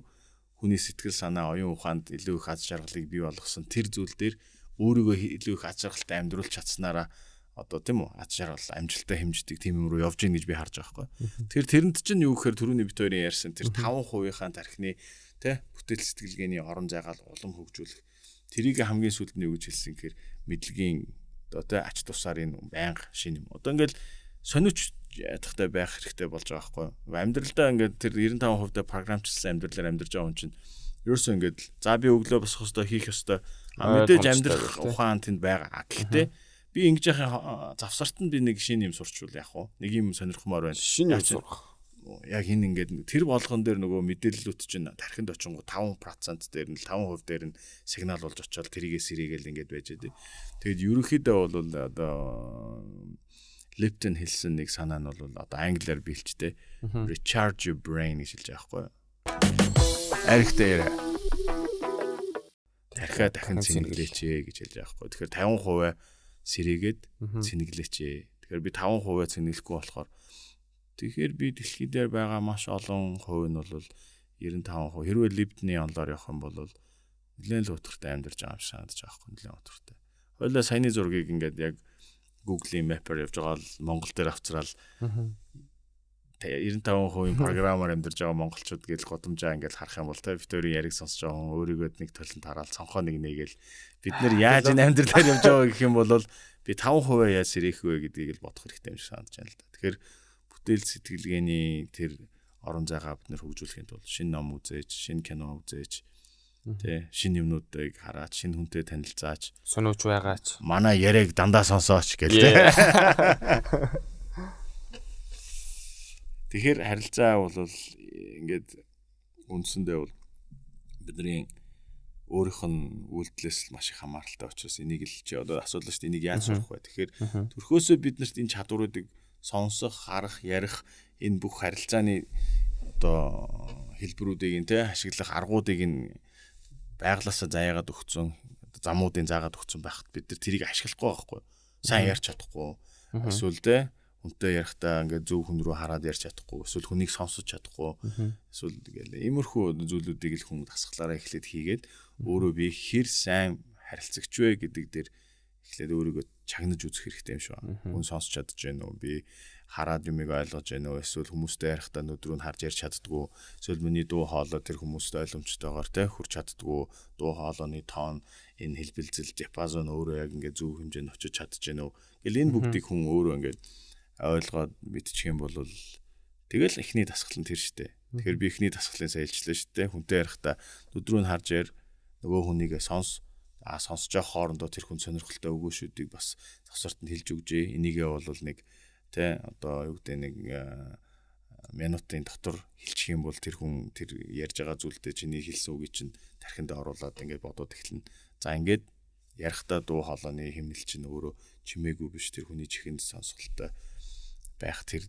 хүний сэтгэл санаа, оюун ухаанд илүү их аз жаргалыг бий болгосон тэр зүйл дээр өөрийгөө илүү их ач жаргалтай амьдруулж чадсанараа одоо тийм үү ач жаргал амжилттай хэмждэг тийм юм руу явж гин гэж би харж байгаа хгүй. Тэгэхээр тэрэнд чинь юу гэхээр түрүүний бит хоёрын ярьсан тэр 5%-ийнхаа тархины тэ бүтээл сэтгэлгээний орон зайгаал улам хөгжүүлэх тэрийг хамгийн сүүлд нь юу гэж хэлсэн гэхээр мэдлэгийн одоо тэ ач тусаар энэ байнга шин юм. Одоо ингээл сониуч ядахтай байх хэрэгтэй болж байгаа хгүй. Амьдралдаа ингээд тэр 95% програмчлсан амьдралаар амьдарч байгаа хүн чинь ерөөсөө ингээд за би өглөө босох ёстой хийх ёстой мэдээж амьдрах ухаан тэнд байгаа. Гэхдээ би ингэж яхаа завсарт нь би нэг шинэ юм сурчвал яг уу нэг юм сонирхмоор байна. Шинэ юм сурах. Яг хин ингээд тэр болгон дээр нөгөө мэдээллүүд чинь тархинд очингу 5% дээр нь 5% дээр нь сигнал болж очивол тэрийгээс сэрийгээл ингээд байж байгаа. Тэгэд ерөнхийдөө бол одоо Липтон хэлсэн нэг санаа нь бол одоо англиар биэлчтэй recharge your brain гэж хэлж байгаа байхгүй. Аригтай яриа дахиад дахин цэнэглээч ээ гэж хэлж байхгүй. Тэгэхээр 50% сэрээгээд цэнэглээч ээ. Тэгэхээр би 5% цэнэглэхгүй болохоор тэгэхээр би дэлхий дээр байгаа маш олон хувь нь бол 95% хэрвээ либдний онлоор явах юм бол нэлээд л утгартай амьдарч байгаа юм шиг санагдаж байгаа хгүй нэлээд утгартай. Хойлоо саяны зургийг ингээд яг Google-ийн mapper явж байгаа л Монгол дээр авцраал 95% програмаар амьдарч байгаа монголчууд гэж годомжаа ингээл харах юм бол тэ битүүрийн яриг сонсож байгаа хүн өөрийгөө нэг толинд хараал сонхоо нэг нэгээл бид нар яаж энэ амьдралаар явж байгаа гэх юм бол би 5% яаж сэрэх вэ гэдгийг л бодох хэрэгтэй юм шиг санаж байна л да. Тэгэхээр бүтээл сэтгэлгээний тэр орон зайгаа бид нар хөгжүүлэхийн тулд шинэ ном үзээж, шинэ кино үзээж тэ шинэ юмнуудыг хараад, шинэ хүнтэй танилцаач, сониуч байгаач. Манай яриаг дандаа сонсооч гэх тээ. Тэгэхээр харилцаа бол ингээд үндсэндээ бол бидний өөрийнх нь үйлдэлээс маш их хамааралтай учраас энийг л чи одоо асуулаа шүү дээ энийг яаж сурах вэ? Тэгэхээр төрхөөсөө биднэрт энэ чадваруудыг сонсох, харах, ярих энэ бүх харилцааны одоо хэлбэрүүдийг нь те ашиглах аргуудыг нь байглаасаа заяагаад өгцөн замуудын заагаад өгцөн байхад бид нар тэрийг ашиглахгүй байхгүй. Сайн ярьж чадахгүй. Эсвэл те үнтэй ярихдаа ингээд зөв хүн рүү хараад ярьж чадахгүй эсвэл хүнийг сонсож чадахгүй эсвэл ингээд иймэрхүү зүйлүүдийг л хүн дасгалаараа эхлээд хийгээд өөрөө би хэр сайн харилцагч вэ гэдэг дээр эхлээд өөрийгөө чагнаж үзэх хэрэгтэй юм шиг байна. Хүн сонсож чадж байна уу? Би хараад юмыг ойлгож байна уу? Эсвэл хүмүүстэй ярихдаа нүдрүүнд харж ярьж чаддгүй. Эсвэл миний дуу хоолой тэр хүмүүст ойлгомжтойгоор те хүрч чаддгүй. Дуу хоолойны тоон, энэ хэлбэлзэл диапазон өөрөө яг ингээд зөв хэмжээнд очиж чадж байна уу? Гэл энэ бүгдийг хүн өөрөө ингээд ойлгоод мэдчих юм бол тэгэл эхний дасгал нь тэр штэ. Тэгэхээр би эхний дасгалын саялжлаа штэ. Хүнтэй ярихта өдрөө нь харж яар нөгөө хүнийг сонс а сонсож байгаа хоорондоо тэр хүн сонирхолтой өгөө шүүдийг бас завсарт нь хэлж өгжээ. Энийгээ бол нэг тэ одоо юу гэдэг нэг минутын дотор хэлчих юм бол тэр хүн тэр ярьж байгаа зүйлдээ чиний хэлсэн үгийг чинь тархинд оруулаад ингээд бодоод эхэлнэ. За ингээд ярихдаа дуу хоолойны хэмнэл чинь өөрөө чимээгүй биш тэр хүний чихэнд сонсголтой байх тэр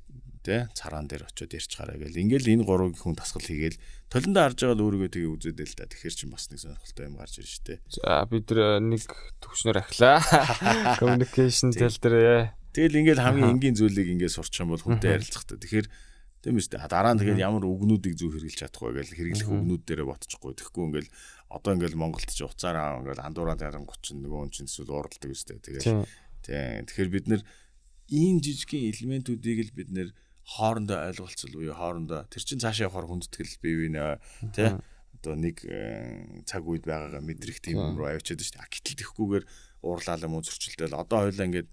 тэ цараан дээр очиод ярьж гараа гэл ингээл энэ гурван хүн тасгал хийгээл толиндоо харж байгаа л өөрийгөө тэгээ үзээд л да тэгэхэр чи бас нэг сонирхолтой юм гарч ирж штэ за бид э, нэг төвчнөр ахлаа communication тэл дээр э. тэгэл ингээл хамгийн энгийн зүйлийг ингээд сурчих юм бол хүнтэй харилцах та тэгэхэр тийм үстэ дараа нь тэгэл ямар үгнүүдийг зөв хэрэгжилж чадахгүй гэл хэрэглэх үгнүүд дээрээ ботчихгүй тэгэхгүй ингээл одоо ингээл Монголд ч уцаараа ингээл андуураа таран 30 нөгөө хүн чинь эсвэл ууралдаг үстэ тэгэл тийм тэгэхээр бид нэр ийм жижигхэн элементүүдийг л бид нэр хоорондоо ойлголцол буюу хоорондоо тэр чин цаашаа явахаар хүндэтгэл бий бинэ тий одоо нэг э, цаг үед байгаагаа мэдрэх тийм юм руу авчиад шүү дээ. А гэтэл тэгхгүйгээр уурлал юм уу зөрчилдөөл. Одоо хоёлаа ингээд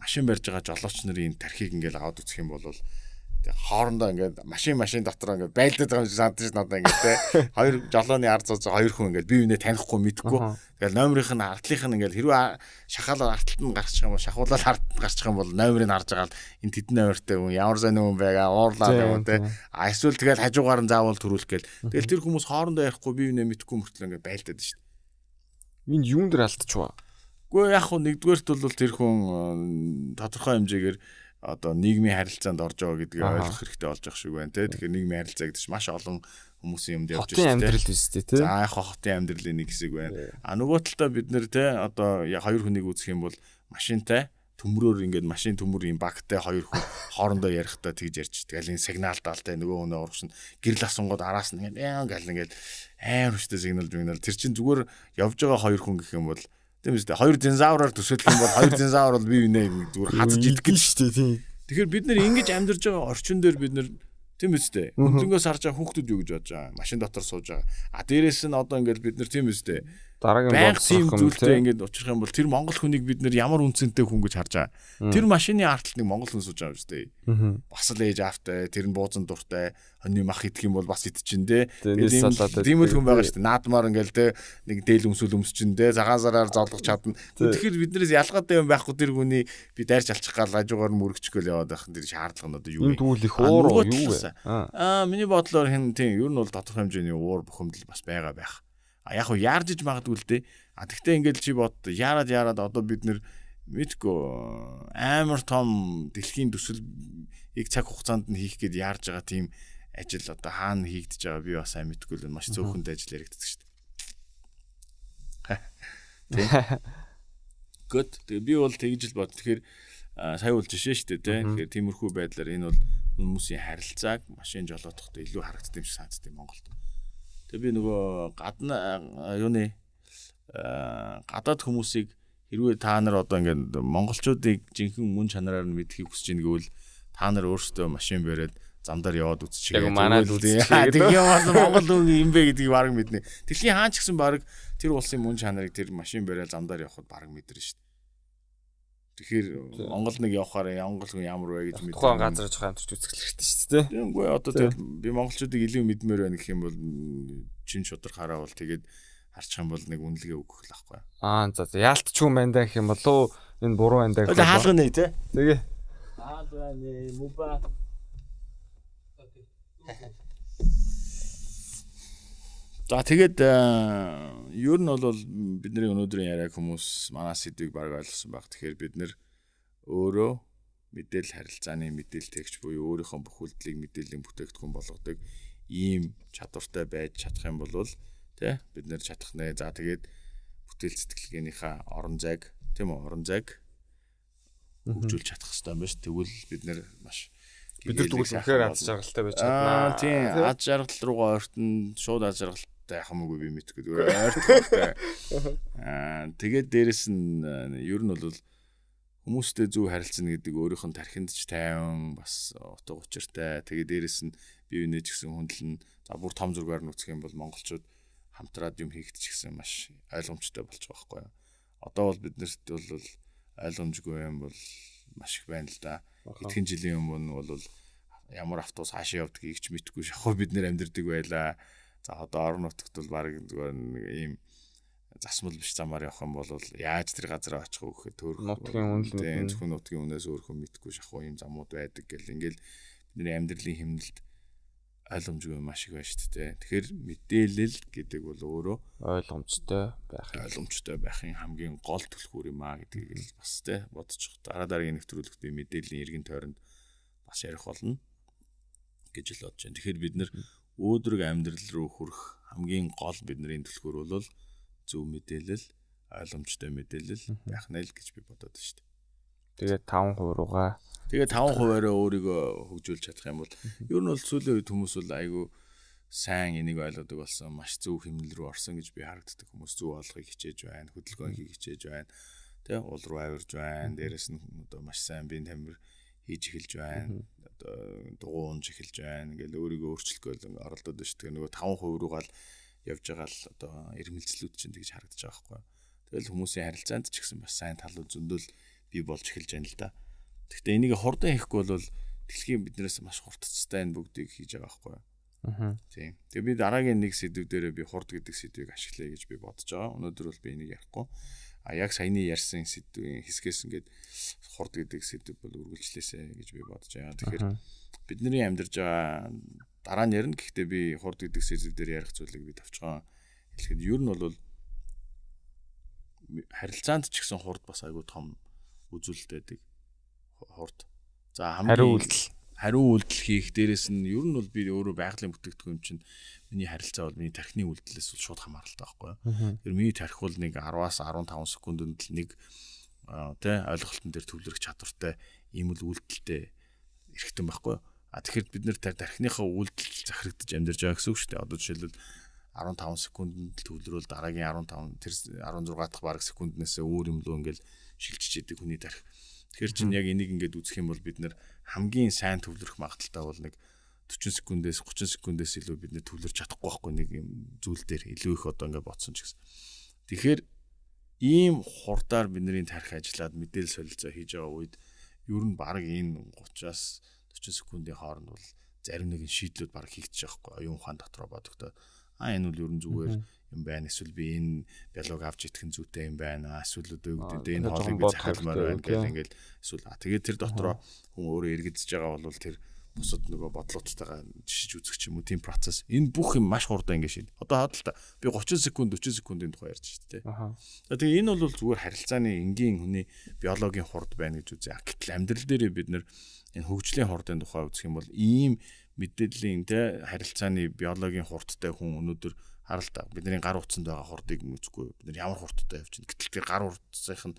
машин барьж байгаа жолооч нарын энэ тархийг ингээд аваад үцэх юм бол хоорондоо ингээд машин машин дотор ингээд байлдаад байгаа юм шиг санагдаж надаа ингээд те хоёр жолооны ард зоож хоёр хүн ингээд бие биенээ танихгүй мэдэхгүй тэгэл номерынх нь ардлынх нь ингээд хэрвээ шахаалаар арталт нь гарчих юм бол шахуулаад арталт нь гарчих юм бол номерыг харж агаад энэ тэдний номертэй хүн ямар сайн хүн байгаа уурлаа юм те а эсвэл тэгэл хажуугаар нь заавал төрүүлэх гээл тэгэл тэр хүмүүс хоорондоо ярихгүй бие биенээ мэдэхгүй мөртлөө ингээд байлдаад шүү дээ энэ юунд дэр алдчихваа Гэхдээ яг хуу нэгдүгээрт бол тэр хүн тодорхой хэмжээгээр одоо нийгмийн харилцаанд орж байгаа гэдгийг ойлгох хэрэгтэй болж ах шиг байна те. Тэгэхээр нийгмийн харилцаа гэдэг чинь маш олон хүмүүсийн юмд явж байгаа шүү дээ. Хотын амьдрал биз дээ те. За яг хотын амьдралын нэг хэсэг байна. Э. А нөгөө талдаа бид нэр те одоо хоёр хүнийг үүсэх юм бол машинтай төмрөөр ингээд машин төмөр юм багтай хоёр хүн хоорондоо ярихтаа тэгж ярьж байгаа. Алин сигнал даалтай нөгөө хүнээ урагшин гэрэл асангууд араас нь ингээд яа гал ингээд амар хүчтэй сигнал жигнал. Тэр чинь зүгээр явж байгаа хоёр хүн гэх юм бол Тийм үстэй. Хоёр динозавраар төсөөлөх юм бол хоёр динозавр бол бие бинээ зүгээр хазж идэх гэж шүү дээ. Тийм. Тэгэхээр бид нэр ингэж амьдарч байгаа орчин дээр бид нэр тийм үстэй. Өндөнгөөс харж байгаа хүүхдүүд юу гэж бодож байгаа? Машин дотор сууж байгаа. А дээрэс нь одоо ингээд бид нэр тийм үстэй дараагийн бодлогын зүйлтэй ингээд учрах юм бол тэр монгол хүнийг бид нэр ямар үнцэнтэй хүн гэж харж байгаа. Тэр машины арталт нэг монгол хүн сууж байгаа шүү дээ. Бас л ээж аавтай, тэр нь буузан дуртай, хоньны мах идэх юм бол бас идчихэн дээ. Тийм л хүн байгаа шүү дээ. Наадмаар ингээд те нэг дээл өмсөл өмсчин дээ. Загаан сараар зоолгох чадна. Тэгэхээр биднээс ялгаатай юм байхгүй тэр хүний би дайрч алчих гал ажуугаар мөрөгчгөл яваад байх тэр шаардлага нь одоо юу вэ? Түүл их уур юу вэ? Аа миний бодлоор хин тийм ер нь бол тодорхой хэмжээний уур бухимдал бас байгаа байх. А яг уу яарж иж магадгүй л дээ. А тэгтээ ингээл чи бод яарад яарад одоо бид нэр мэдгүй амар том дэлхийн төсөл их цаг хугацаанд нь хийх гээд яарж байгаа тийм ажил одоо хаана хийгдэж байгаа би бас сайн мэдгүй л маш зөөхөнд ажил яригддаг шүү дээ. Гот тэгээ би бол тэгж л бод. Тэгэхээр сая уул жишээ шүү дээ тий. Тэгэхээр тиймэрхүү байдлаар энэ бол хүмүүсийн харилцааг машин жолоодохдоо илүү харагддаг юм шиг санагддаг Монголд. Тэгээ би нөгөө гадна юуны гадаад хүмүүсийг хэрвээ та нар одоо ингээд монголчуудыг жинхэнэ мөн чанараар нь мэдхийг хүсэж ийн гэвэл та нар өөрсдөө машин бариад замдаар яваад үзчихээ. Яг манайд үзчихээ. Тэгээ бас монгол үг юм бэ гэдгийг баг мэднэ. Дэлхийн хаан ч гэсэн баг тэр улсын мөн чанарыг тэр машин бариад замдаар явхад баг мэдэрнэ шүү дээ. Тэгэхээр Монгол нэг явахаар Монгол хүн ямар вэ гэж мэдээ. Тухайн газар жоох амтч үзэх хэрэгтэй шүү дээ. Тэгвэл одоо тэгэл би монголчуудыг илүү мэдмээр байна гэх юм бол чин шудраг хараа бол тэгээд харчих юм бол нэг үнэлгээ өгөх л байхгүй. Аа за за яалт ч юм байна гэх юм болов энэ буруу байна гэх юм. Хаалга нэ тий. Тэгээ. Хаалга нэ муба. Окей. За тэгээд э, ер нь бол бидний өнөөдрийн яриаг хүмүүс манаас сэдвийг баг ойлгосон баг. Тэгэхээр бид нэр өөрөө мэдээлэл харилцааны мэдээлэл тэгч буюу өөрийнхөө бүх үйлдэлийг мэдээллийн бүтээгдэхүүн болгодог ийм чадвартай байж чадах юм бол тэ бид нэр чадах нэ. За тэгээд бүтээл сэтгэлгээнийхээ орон зайг тийм үү орон зайг хөгжүүлж чадах хэрэгтэй юм биш. Тэгвэл бид нэр маш бид нар тэгвэл үнэхээр аз жаргалтай байж чаднаа. Тийм, аз жаргал руугаа ойртон шууд аз жаргал За яхам уу би мэдхгүй зүгээр ойртолтой. Аа тэгээд дээрэс нь э, ер нь бол хүмүүстэй зөв харилцана гэдэг өөрийнх нь тархинд ч тайван бас э, утга учиртай. Тэгээд дээрэс нь бие биенээ ч гэсэн хөндлөн за бүр том зургаар нүцэх юм бол монголчууд хамтраад юм хийгдэж гисэн маш ойлгомжтой болж байгаа байхгүй юу. Одоо бол биднэрт бол ойлгомжгүй юм бол маш их байна л да. Итгэн жилийн өмнө бол э, ямар автобус хаашаа явдгийг ч мэдэхгүй шахав бид нэр амьдэрдэг байлаа За одоо орон нутагт бол баг зүгээр нэг ийм засмал биш замаар явах юм бол яаж тэр газар очих вэ гэхээр төрх нутгийн үнэл зөвхөн нутгийн үнээс өөр хүн мэдгүй шахуу ийм замууд байдаг гэл ингээл бидний амьдралын хэмнэлд ойлгомжгүй маш их байна шүү дээ. Тэгэхээр мэдээлэл гэдэг бол өөрөө ойлгомжтой байх. Ойлгомжтой байхын хамгийн гол түлхүүр юм аа гэдгийг л бас тэ бодчих. Дараа дараагийн нэвтрүүлэгт би мэдээллийн эргэн тойронд бас ярих болно гэж л бодож байна. Тэгэхээр бид нэр өөдрөг амьдрал руу хүрэх хамгийн гол бидний төлхөр бол зөв мэдээлэл, ойлгомжтой мэдээлэл байх нь л гэж би бодоод байна шүү дээ. Тэгээ 5% руугаа Тэгээ 5%-аараа өөрийгөө хөгжүүлж чадах юм бол ер нь бол сүүлийн үед хүмүүс бол айгүй сайн энийг ойлгодог болсон маш зөв хэмнэл рүү орсон гэж би харагддаг хүмүүс зөв олохыг хичээж байна, хөдөлгөөнхийг хичээж байна. Тэ уул руу авирж байна. Дээрэс нь одоо маш сайн биеийн тамир хийж эхэлж байна. Э, дугуунж эхэлж байна. Ингээл өөрийгөө өөрчлөхөөл оролдоод байна шүү. Тэгээ нөгөө 5% руу гал явж байгаа л одоо ирмэлцлүүд чинь тэгж харагдаж байгаа хгүй. Тэгэл хүмүүсийн харилцаанд ч гэсэн бас сайн талууд зөндөл бий болж эхэлж байна л да. Гэхдээ энийг хурдан хийхгүй бол дэлхийн биднээс маш хурдцтай энэ бүгдийг хийж байгаа байхгүй. Аа. Тийм. Тэгээ би дараагийн нэг сэдв дээрээ би хурд гэдэг сэдвийг ашиглая гэж би бодож байгаа. Өнөөдөр бол би энийг ярихгүй. А яг саяны ярьсан сэдвийн хэсгээс ингээд хурд гэдэг сэдв бол үргэлжлээсэ гэж би бодож байгаа. Тэгэхээр бидний амьдарч байгаа дараа нь ярина. Гэхдээ би хурд гэдэг сэдв дээр ярих зүйлийг би тавьчихсан. Хэлэхэд ер нь бол харилцаанд ч гэсэн хурд бас айгүй том үзүүлэлт байдаг. Хурд. За хамгийн хариу үйлдэл хариу үйлдэл хийх дээрэс нь ер нь бол би өөрөө байгалийн бүтээгдэхүүн чинь миний харилцаа бол миний тархины үйлдэлээс бол шууд хамааралтай байхгүй юу. Тэр миний тархи бол нэг 10-аас 15 секундэд л нэг тэ ойлголтын дээр төвлөрөх чадвартай ийм л үйлдэлтэй эргэтэн байхгүй юу. А тэгэхээр бид нэр тархиныхаа үйлдэл захирагдаж амьдарч байгаа гэсэн үг шүү дээ. Одоо жишээлбэл 15 секундэд төвлөрөөл дараагийн 15 тэр 16 дахь бараг секунднээс өөр юм лөө ингээл шилжиж идэг хүний тархи Тэгэхээр чинь яг энийг ингээд үзэх юм бол бид нэр хамгийн сайн төвлөрөх магадaltaа бол нэг 40 секундээс 30 секундээс илүү бид нэ төвлөрч чадахгүй байхгүй нэг юм зүйл дээр илүү их одоо ингээд ботсон ч гэсэн. Тэгэхээр ийм хурдаар бидний тарих ажиллаад мэдээлэл солилцоо хийж байгаа үед ер нь баг энэ 30-аас 40 секундын хооронд бол зарим нэгэн шийдлүүд баг хийгдэж байгаа хгүй оюун ухаан дотроо бодохдоо а энэ бол ер нь зүгээр юм байна. Эсвэл би энэ биолог авч итгэн зүйтэй юм байна. Эсвэл одоо юу гэдэг энэ хоолыг би захиалмаар байна гэх ингээл эсвэл аа тэгээд тэр дотроо хүн өөрөө эргэдэж байгаа бол тэр бусад нөгөө бодлоодтайгаа жишиж үзэх ч юм уу тийм процесс. Энэ бүх юм маш хурдан ингэ шийд. Одоо хадтал та би 30 секунд 40 секундын тухай ярьж шүү дээ. Аа. Тэгээ энэ бол зүгээр харилцааны энгийн хүний биологийн хурд байна гэж үзье. Гэтэл амьдрал дээр бид нэр хөгжлийн хурдын тухай үзэх юм бол ийм мэдээллийн тэ харилцааны биологийн хурдтай хүн өнөөдөр харалтаа бидний гар утсанд байгаа хурдыг мэдгүй бид нар ямар хурдтай явж байна гэтэл тэр гар утсынх нь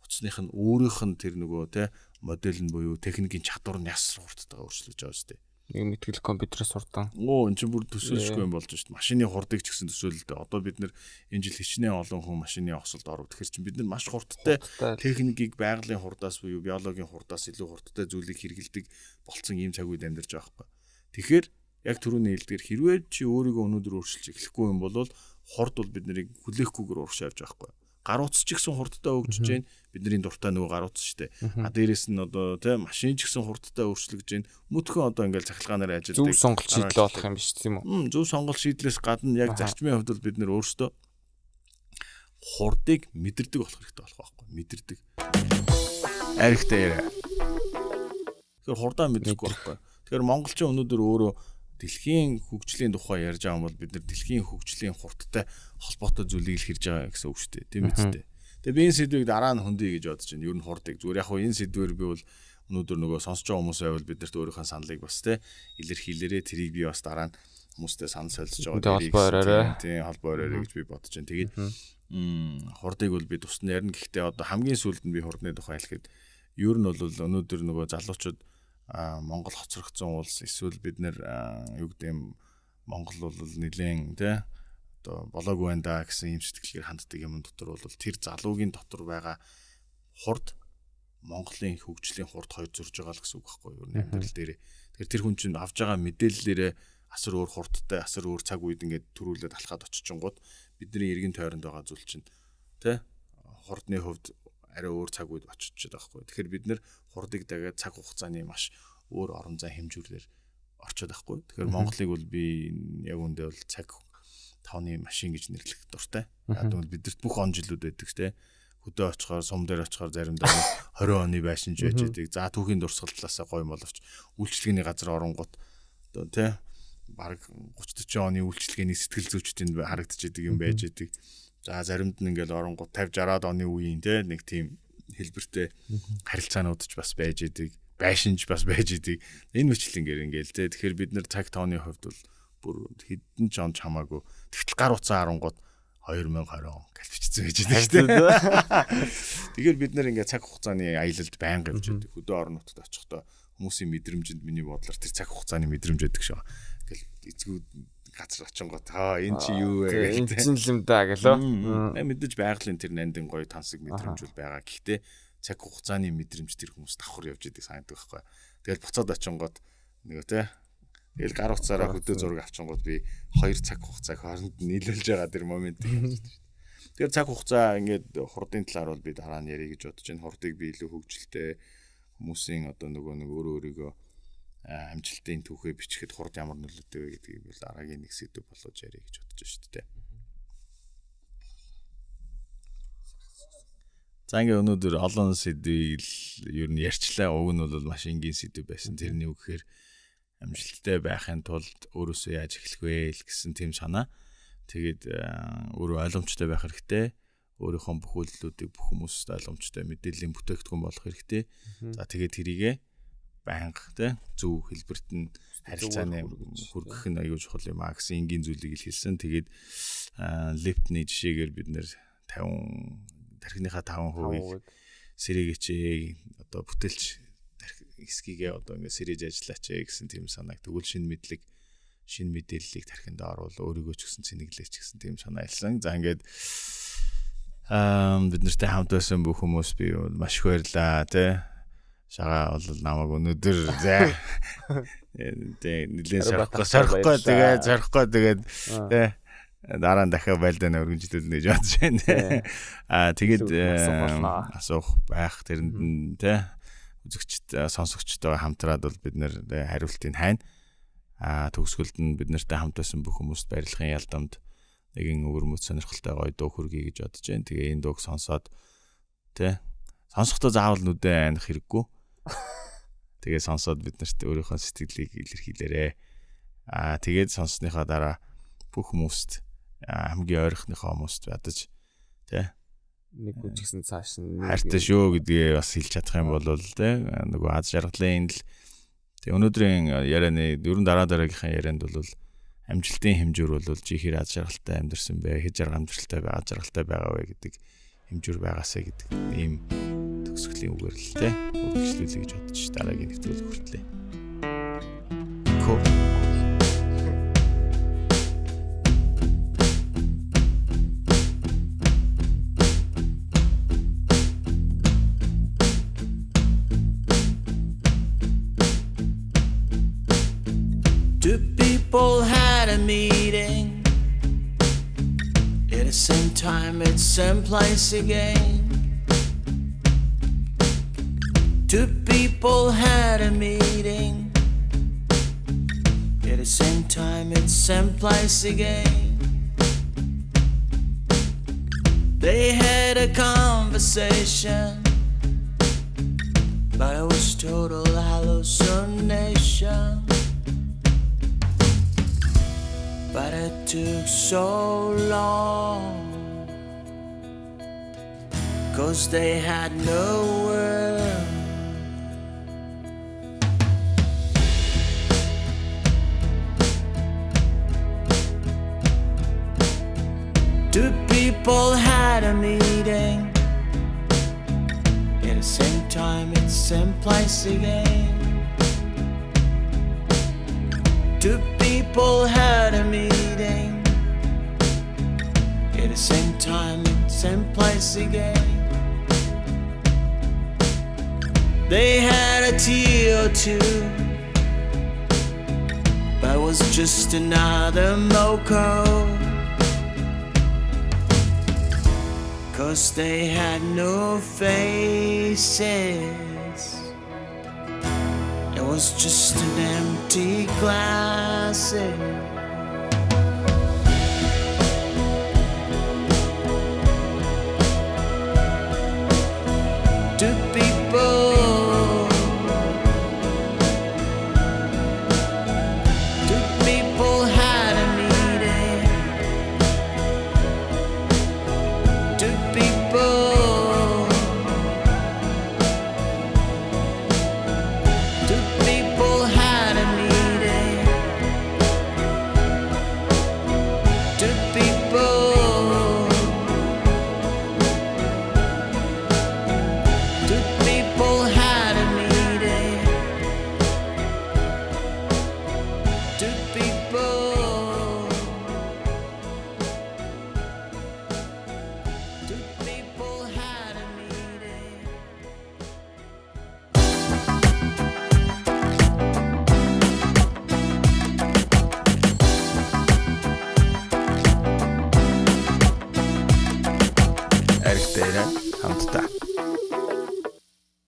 утсных нь өөрийнх нь тэр нөгөө те модель нь буюу техникийн чадвар нь яс хурдтайгаа өөрчлөж байгаа шүү дээ нэг мэтгэл компьютерээс хурдан оо эн чинь бүр төсөөлшгүй юм болж шүү дээ машины хурдыг ч гэсэн төсөөлөлтэй одоо бид нар энэ жил хичнээн олон хүн машины осолд оров тэгэхээр чинь бид нар маш хурдтай техникийг байгалийн хурдаас буюу биологийн хурдаас илүү хурдтай зүйлийг хэрэгэлдэг болцсон ийм цаг үед амьдарч байгаа хгүй тэгэхээр яг түрүүний хэлдгэр хэрвээ чи өөрийгөө өнөөдөр өөрчилж эхлэхгүй юм бол хурд бол бид нарыг хүлээхгүйгээр урагш авч байхгүй гарууц ч гэсэн хурдтай өгчөж जैन бидний дуртай нөгөө гарууц штэ а дээрэс нь одоо тийм машин ч гэсэн хурдтай өөрчлөгдөж जैन мөтгөн одоо ингээл цахилгаанаар ажилладаг зөв сонголт шийдлээ олох юм биш тийм үү зөв сонголт шийдлээс гадна яг зарчмын хувьд бол бид нэр өөрсдөө хурдыг мэдэрдэг болох хэрэгтэй болох байхгүй мэдэрдэг арихтай яриа тэгэхээр хурдаа мэдрэхгүй байхгүй тэгэхээр монголчин өнөөдөр өөрөө дэлхийн хөгжлийн тухай ярьж байгаа юм бол бид нар дэлхийн хөгжлийн хурдтай холбоотой зүйлийг л хэрж байгаа гэсэн үг шүү дээ. Тийм үстэй. Тэгээ би энэ сэдвийг дараа нь хөндөй гэж бодож байна. Ер нь хурдыг зүгээр яг хуу энэ сэдвэр би бол өнөөдөр нөгөө сонсож байгаа хүмүүс байвал бидэрт өөрийнхөө саналыг бас те илэрхийлээрэ тэрийг би бас дараа нь хүмүүстэй санал солилцож байгаа. Тийм холбоо орой. Тийм холбоо орой гэж би бодож байна. Тэгээд хурдыг бол би тус нь ярина. Гэхдээ одоо хамгийн сүүлд нь би хурдны тухай хэлэхэд ер нь бол өнөөдөр нөгөө залуучууд Монгол хоцрогдсон улс эсвэл бид нэр юу гэдэг юм Монгол бол нилээн тий одоо болоогүй байна да гэсэн юм сэтгэлгээр ханддаг юм дотор бол тэр залуугийн дотор байгаа хурд Монголын хөгжлийн хурд хоёр зурж байгаа л гэсэн үг байхгүй юу амьдрал дээр. Тэгэхээр тэр хүн чинь авж байгаа мэдээллээрээ асар өөр хурдтай асар өөр цаг үед ингээд төрүүлээд алхаад очичингууд бидний эргэн тойронд байгаа зүйл чинь тий хурдны хувьд арай өөр цаг үед очиж байгаа байхгүй. Тэгэхээр бид нэр хурдыг дагаад цаг хугацааны маш өөр орон зай хэмжүүрлэр орчод байхгүй. Тэгэхээр Монголыг бол би яг үндэ бол цаг тооны машин гэж нэрлэх дуртай. Яг бол бидэрт бүх он жилүүд байдаг те. Хөдөө очихоор сум дээр очихоор заримдаа 20 оны байшин ч байж байдаг. За түүхийн дурсгалтлаасаа гоё боловч үйлчлэгний газар оронгууд одоо те баг 30 40 оны үйлчлэгээний сэтгэл зүйчтэнд харагдаж идэг юм байж идэг. Mm -hmm За заримд нь ингээл оронгууд 50 60-аад оны үеийн те нэг тийм хэлбэртэй харилцаанууд ч бас байж идэг, байшинж бас байж идэг. Энэ мэтлэнгээр ингээл те. Тэгэхээр бид нэр цаг тооны хувьд бол бүр хэдэн ч онч хамаагүй. Тэгтэл гар утсаа харангууд 2020 он гэлбичсэн байж байгаа шүү дээ. Тэгэхээр бид нэр ингээ цаг хугацааны аялалд байнга явж байдаг. Хөдөө орон нутгад очихдоо хүмүүсийн мэдрэмжинд миний бодлоор тэр цаг хугацааны мэдрэмж байдаг шүү. Ингээл эцгүүд газар очингоо та энэ чи юу вэ гэх юм л юм да гэлөө. Мэдээж байгалийн тэр нандин гоё тансаг мэдрэмж бол байгаа. Гэхдээ цаг хугацааны мэдрэмж тэр хүмүүс давхар явж идэг санагддаг байхгүй. Тэгэл буцаад очингоод нөгөө те Тэгэл гар утсаараа хөдөө зураг авчингууд би 2 цаг хугацааг хооронд нийлүүлж байгаа тэр моментийг авч байна. Тэгэхээр цаг хугацаа ингээд хурдын талаар бол би дараа нь ярих гэж бодож байна. Хурдыг би илүү хөгжилтэй хүмүүсийн одоо нөгөө нэг өөрөө өөрийгөө Э, амжилтын түүхээ бичгэд хурд ямар нөлөөтэй вэ гэдгийг бол дараагийн нэг сэдв болгож ярих гэж бодож байна шүү дээ. За ингээ өнөөдөр олон сэдвийг ер нь ярьчлаа. Уг нь бол маш энгийн сэдв байсан. Тэрний үг гэхээр амжилттай байхын тулд өөрөөсөө яаж эхлэх вэ гэсэн тийм санаа. Тэгээд э, өөрөө ойлгомжтой байх хэрэгтэй. Өөрийнхөө бүх үйлдэлүүдийг бүх хүмүүст ойлгомжтой мэдээллийн бүтээгдэхүүн болох хэрэгтэй. За тэгээд тэрийгээ банк тий зөв хэлбэрт нь харилцааны хүргэх нь аюул чухал юм а гэсэн энгийн зүйлийг л хэлсэн. Тэгээд лифтний жишээгээр бид нэр 50 тархиныхаа 5% сэрээгээч одоо бүтэлч эсгийгээ одоо ингэ сэрэж ажиллаач гэсэн тийм санааг тэгвэл шинэ мэдлэг шинэ мэдээллийг тархинд оруул өөрийгөө ч гэсэн цэнэглэч гэсэн тийм санаа илсэн. За ингээд аа бид нартай хамт байсан бүх хүмүүс би маш их баярлаа тий шагаа бол намайг өнөөдөр зэ тэг нэлээд сорхгоо сорхгоо тэгээ сорхгоо тэгээд тэ дараа нь дахиад байлдаана өргөнжлүүлнэ гэж бодож байна. Аа тэгээд э, асуух байх тэрэнд нь тэ үзэгчд э, сонсогчтой хамтраад бол бид нэр э, хариултыг хайна. Аа төгсгөлд нь бид нартай хамт байсан бүх хүмүүст баярлахын ялдамд нэгэн өвөр мөц сонирхолтой гоё дуу хөргий гэж бодож байна. Тэгээ энэ дууг сонсоод тэ сонсохдоо заавал нүдээ аних хэрэггүй. Тэгээ сонсоод бид нарт өөрийнхөө сэтгэлийг илэрхийлээрэ. Аа тэгээд сонссныхаа дараа бүх хүмүүст хамгийн ойрхныхоо хүмүүст ядаж тэ нэг э, үжигсэн цааш нь хайртай шүү гэдгээ бас хэлж чадах юм бол тэ нөгөө аз жаргалын энэ л Тэгээ өнөөдрийн ярианы ерөн дараа дараагийнхаа ярианд бол амжилтын хэмжүүр бол жихэр аз жаргалтай амьдэрсэн бай, хэж жаргал амьдралтай бай, аз жаргалтай байгаа вэ гэдэг хэмжүүр байгаасаа гэдэг ийм төгсгөлийн үгээр л те үргэлжлүүлээ гэж бодож дараагийн нэвтрүүлэг хүртлээ. Cool. people had a meeting. At the same time, at same place again. Two people had a meeting. At the same time, in same place again. They had a conversation, but it was total hallucination. But it took so long, cause they had no words. people had a meeting At the same time in the same place again Two people had a meeting At the same time in the same place again They had a tea or two But was just another mocha Cause they had no faces It was just an empty glasses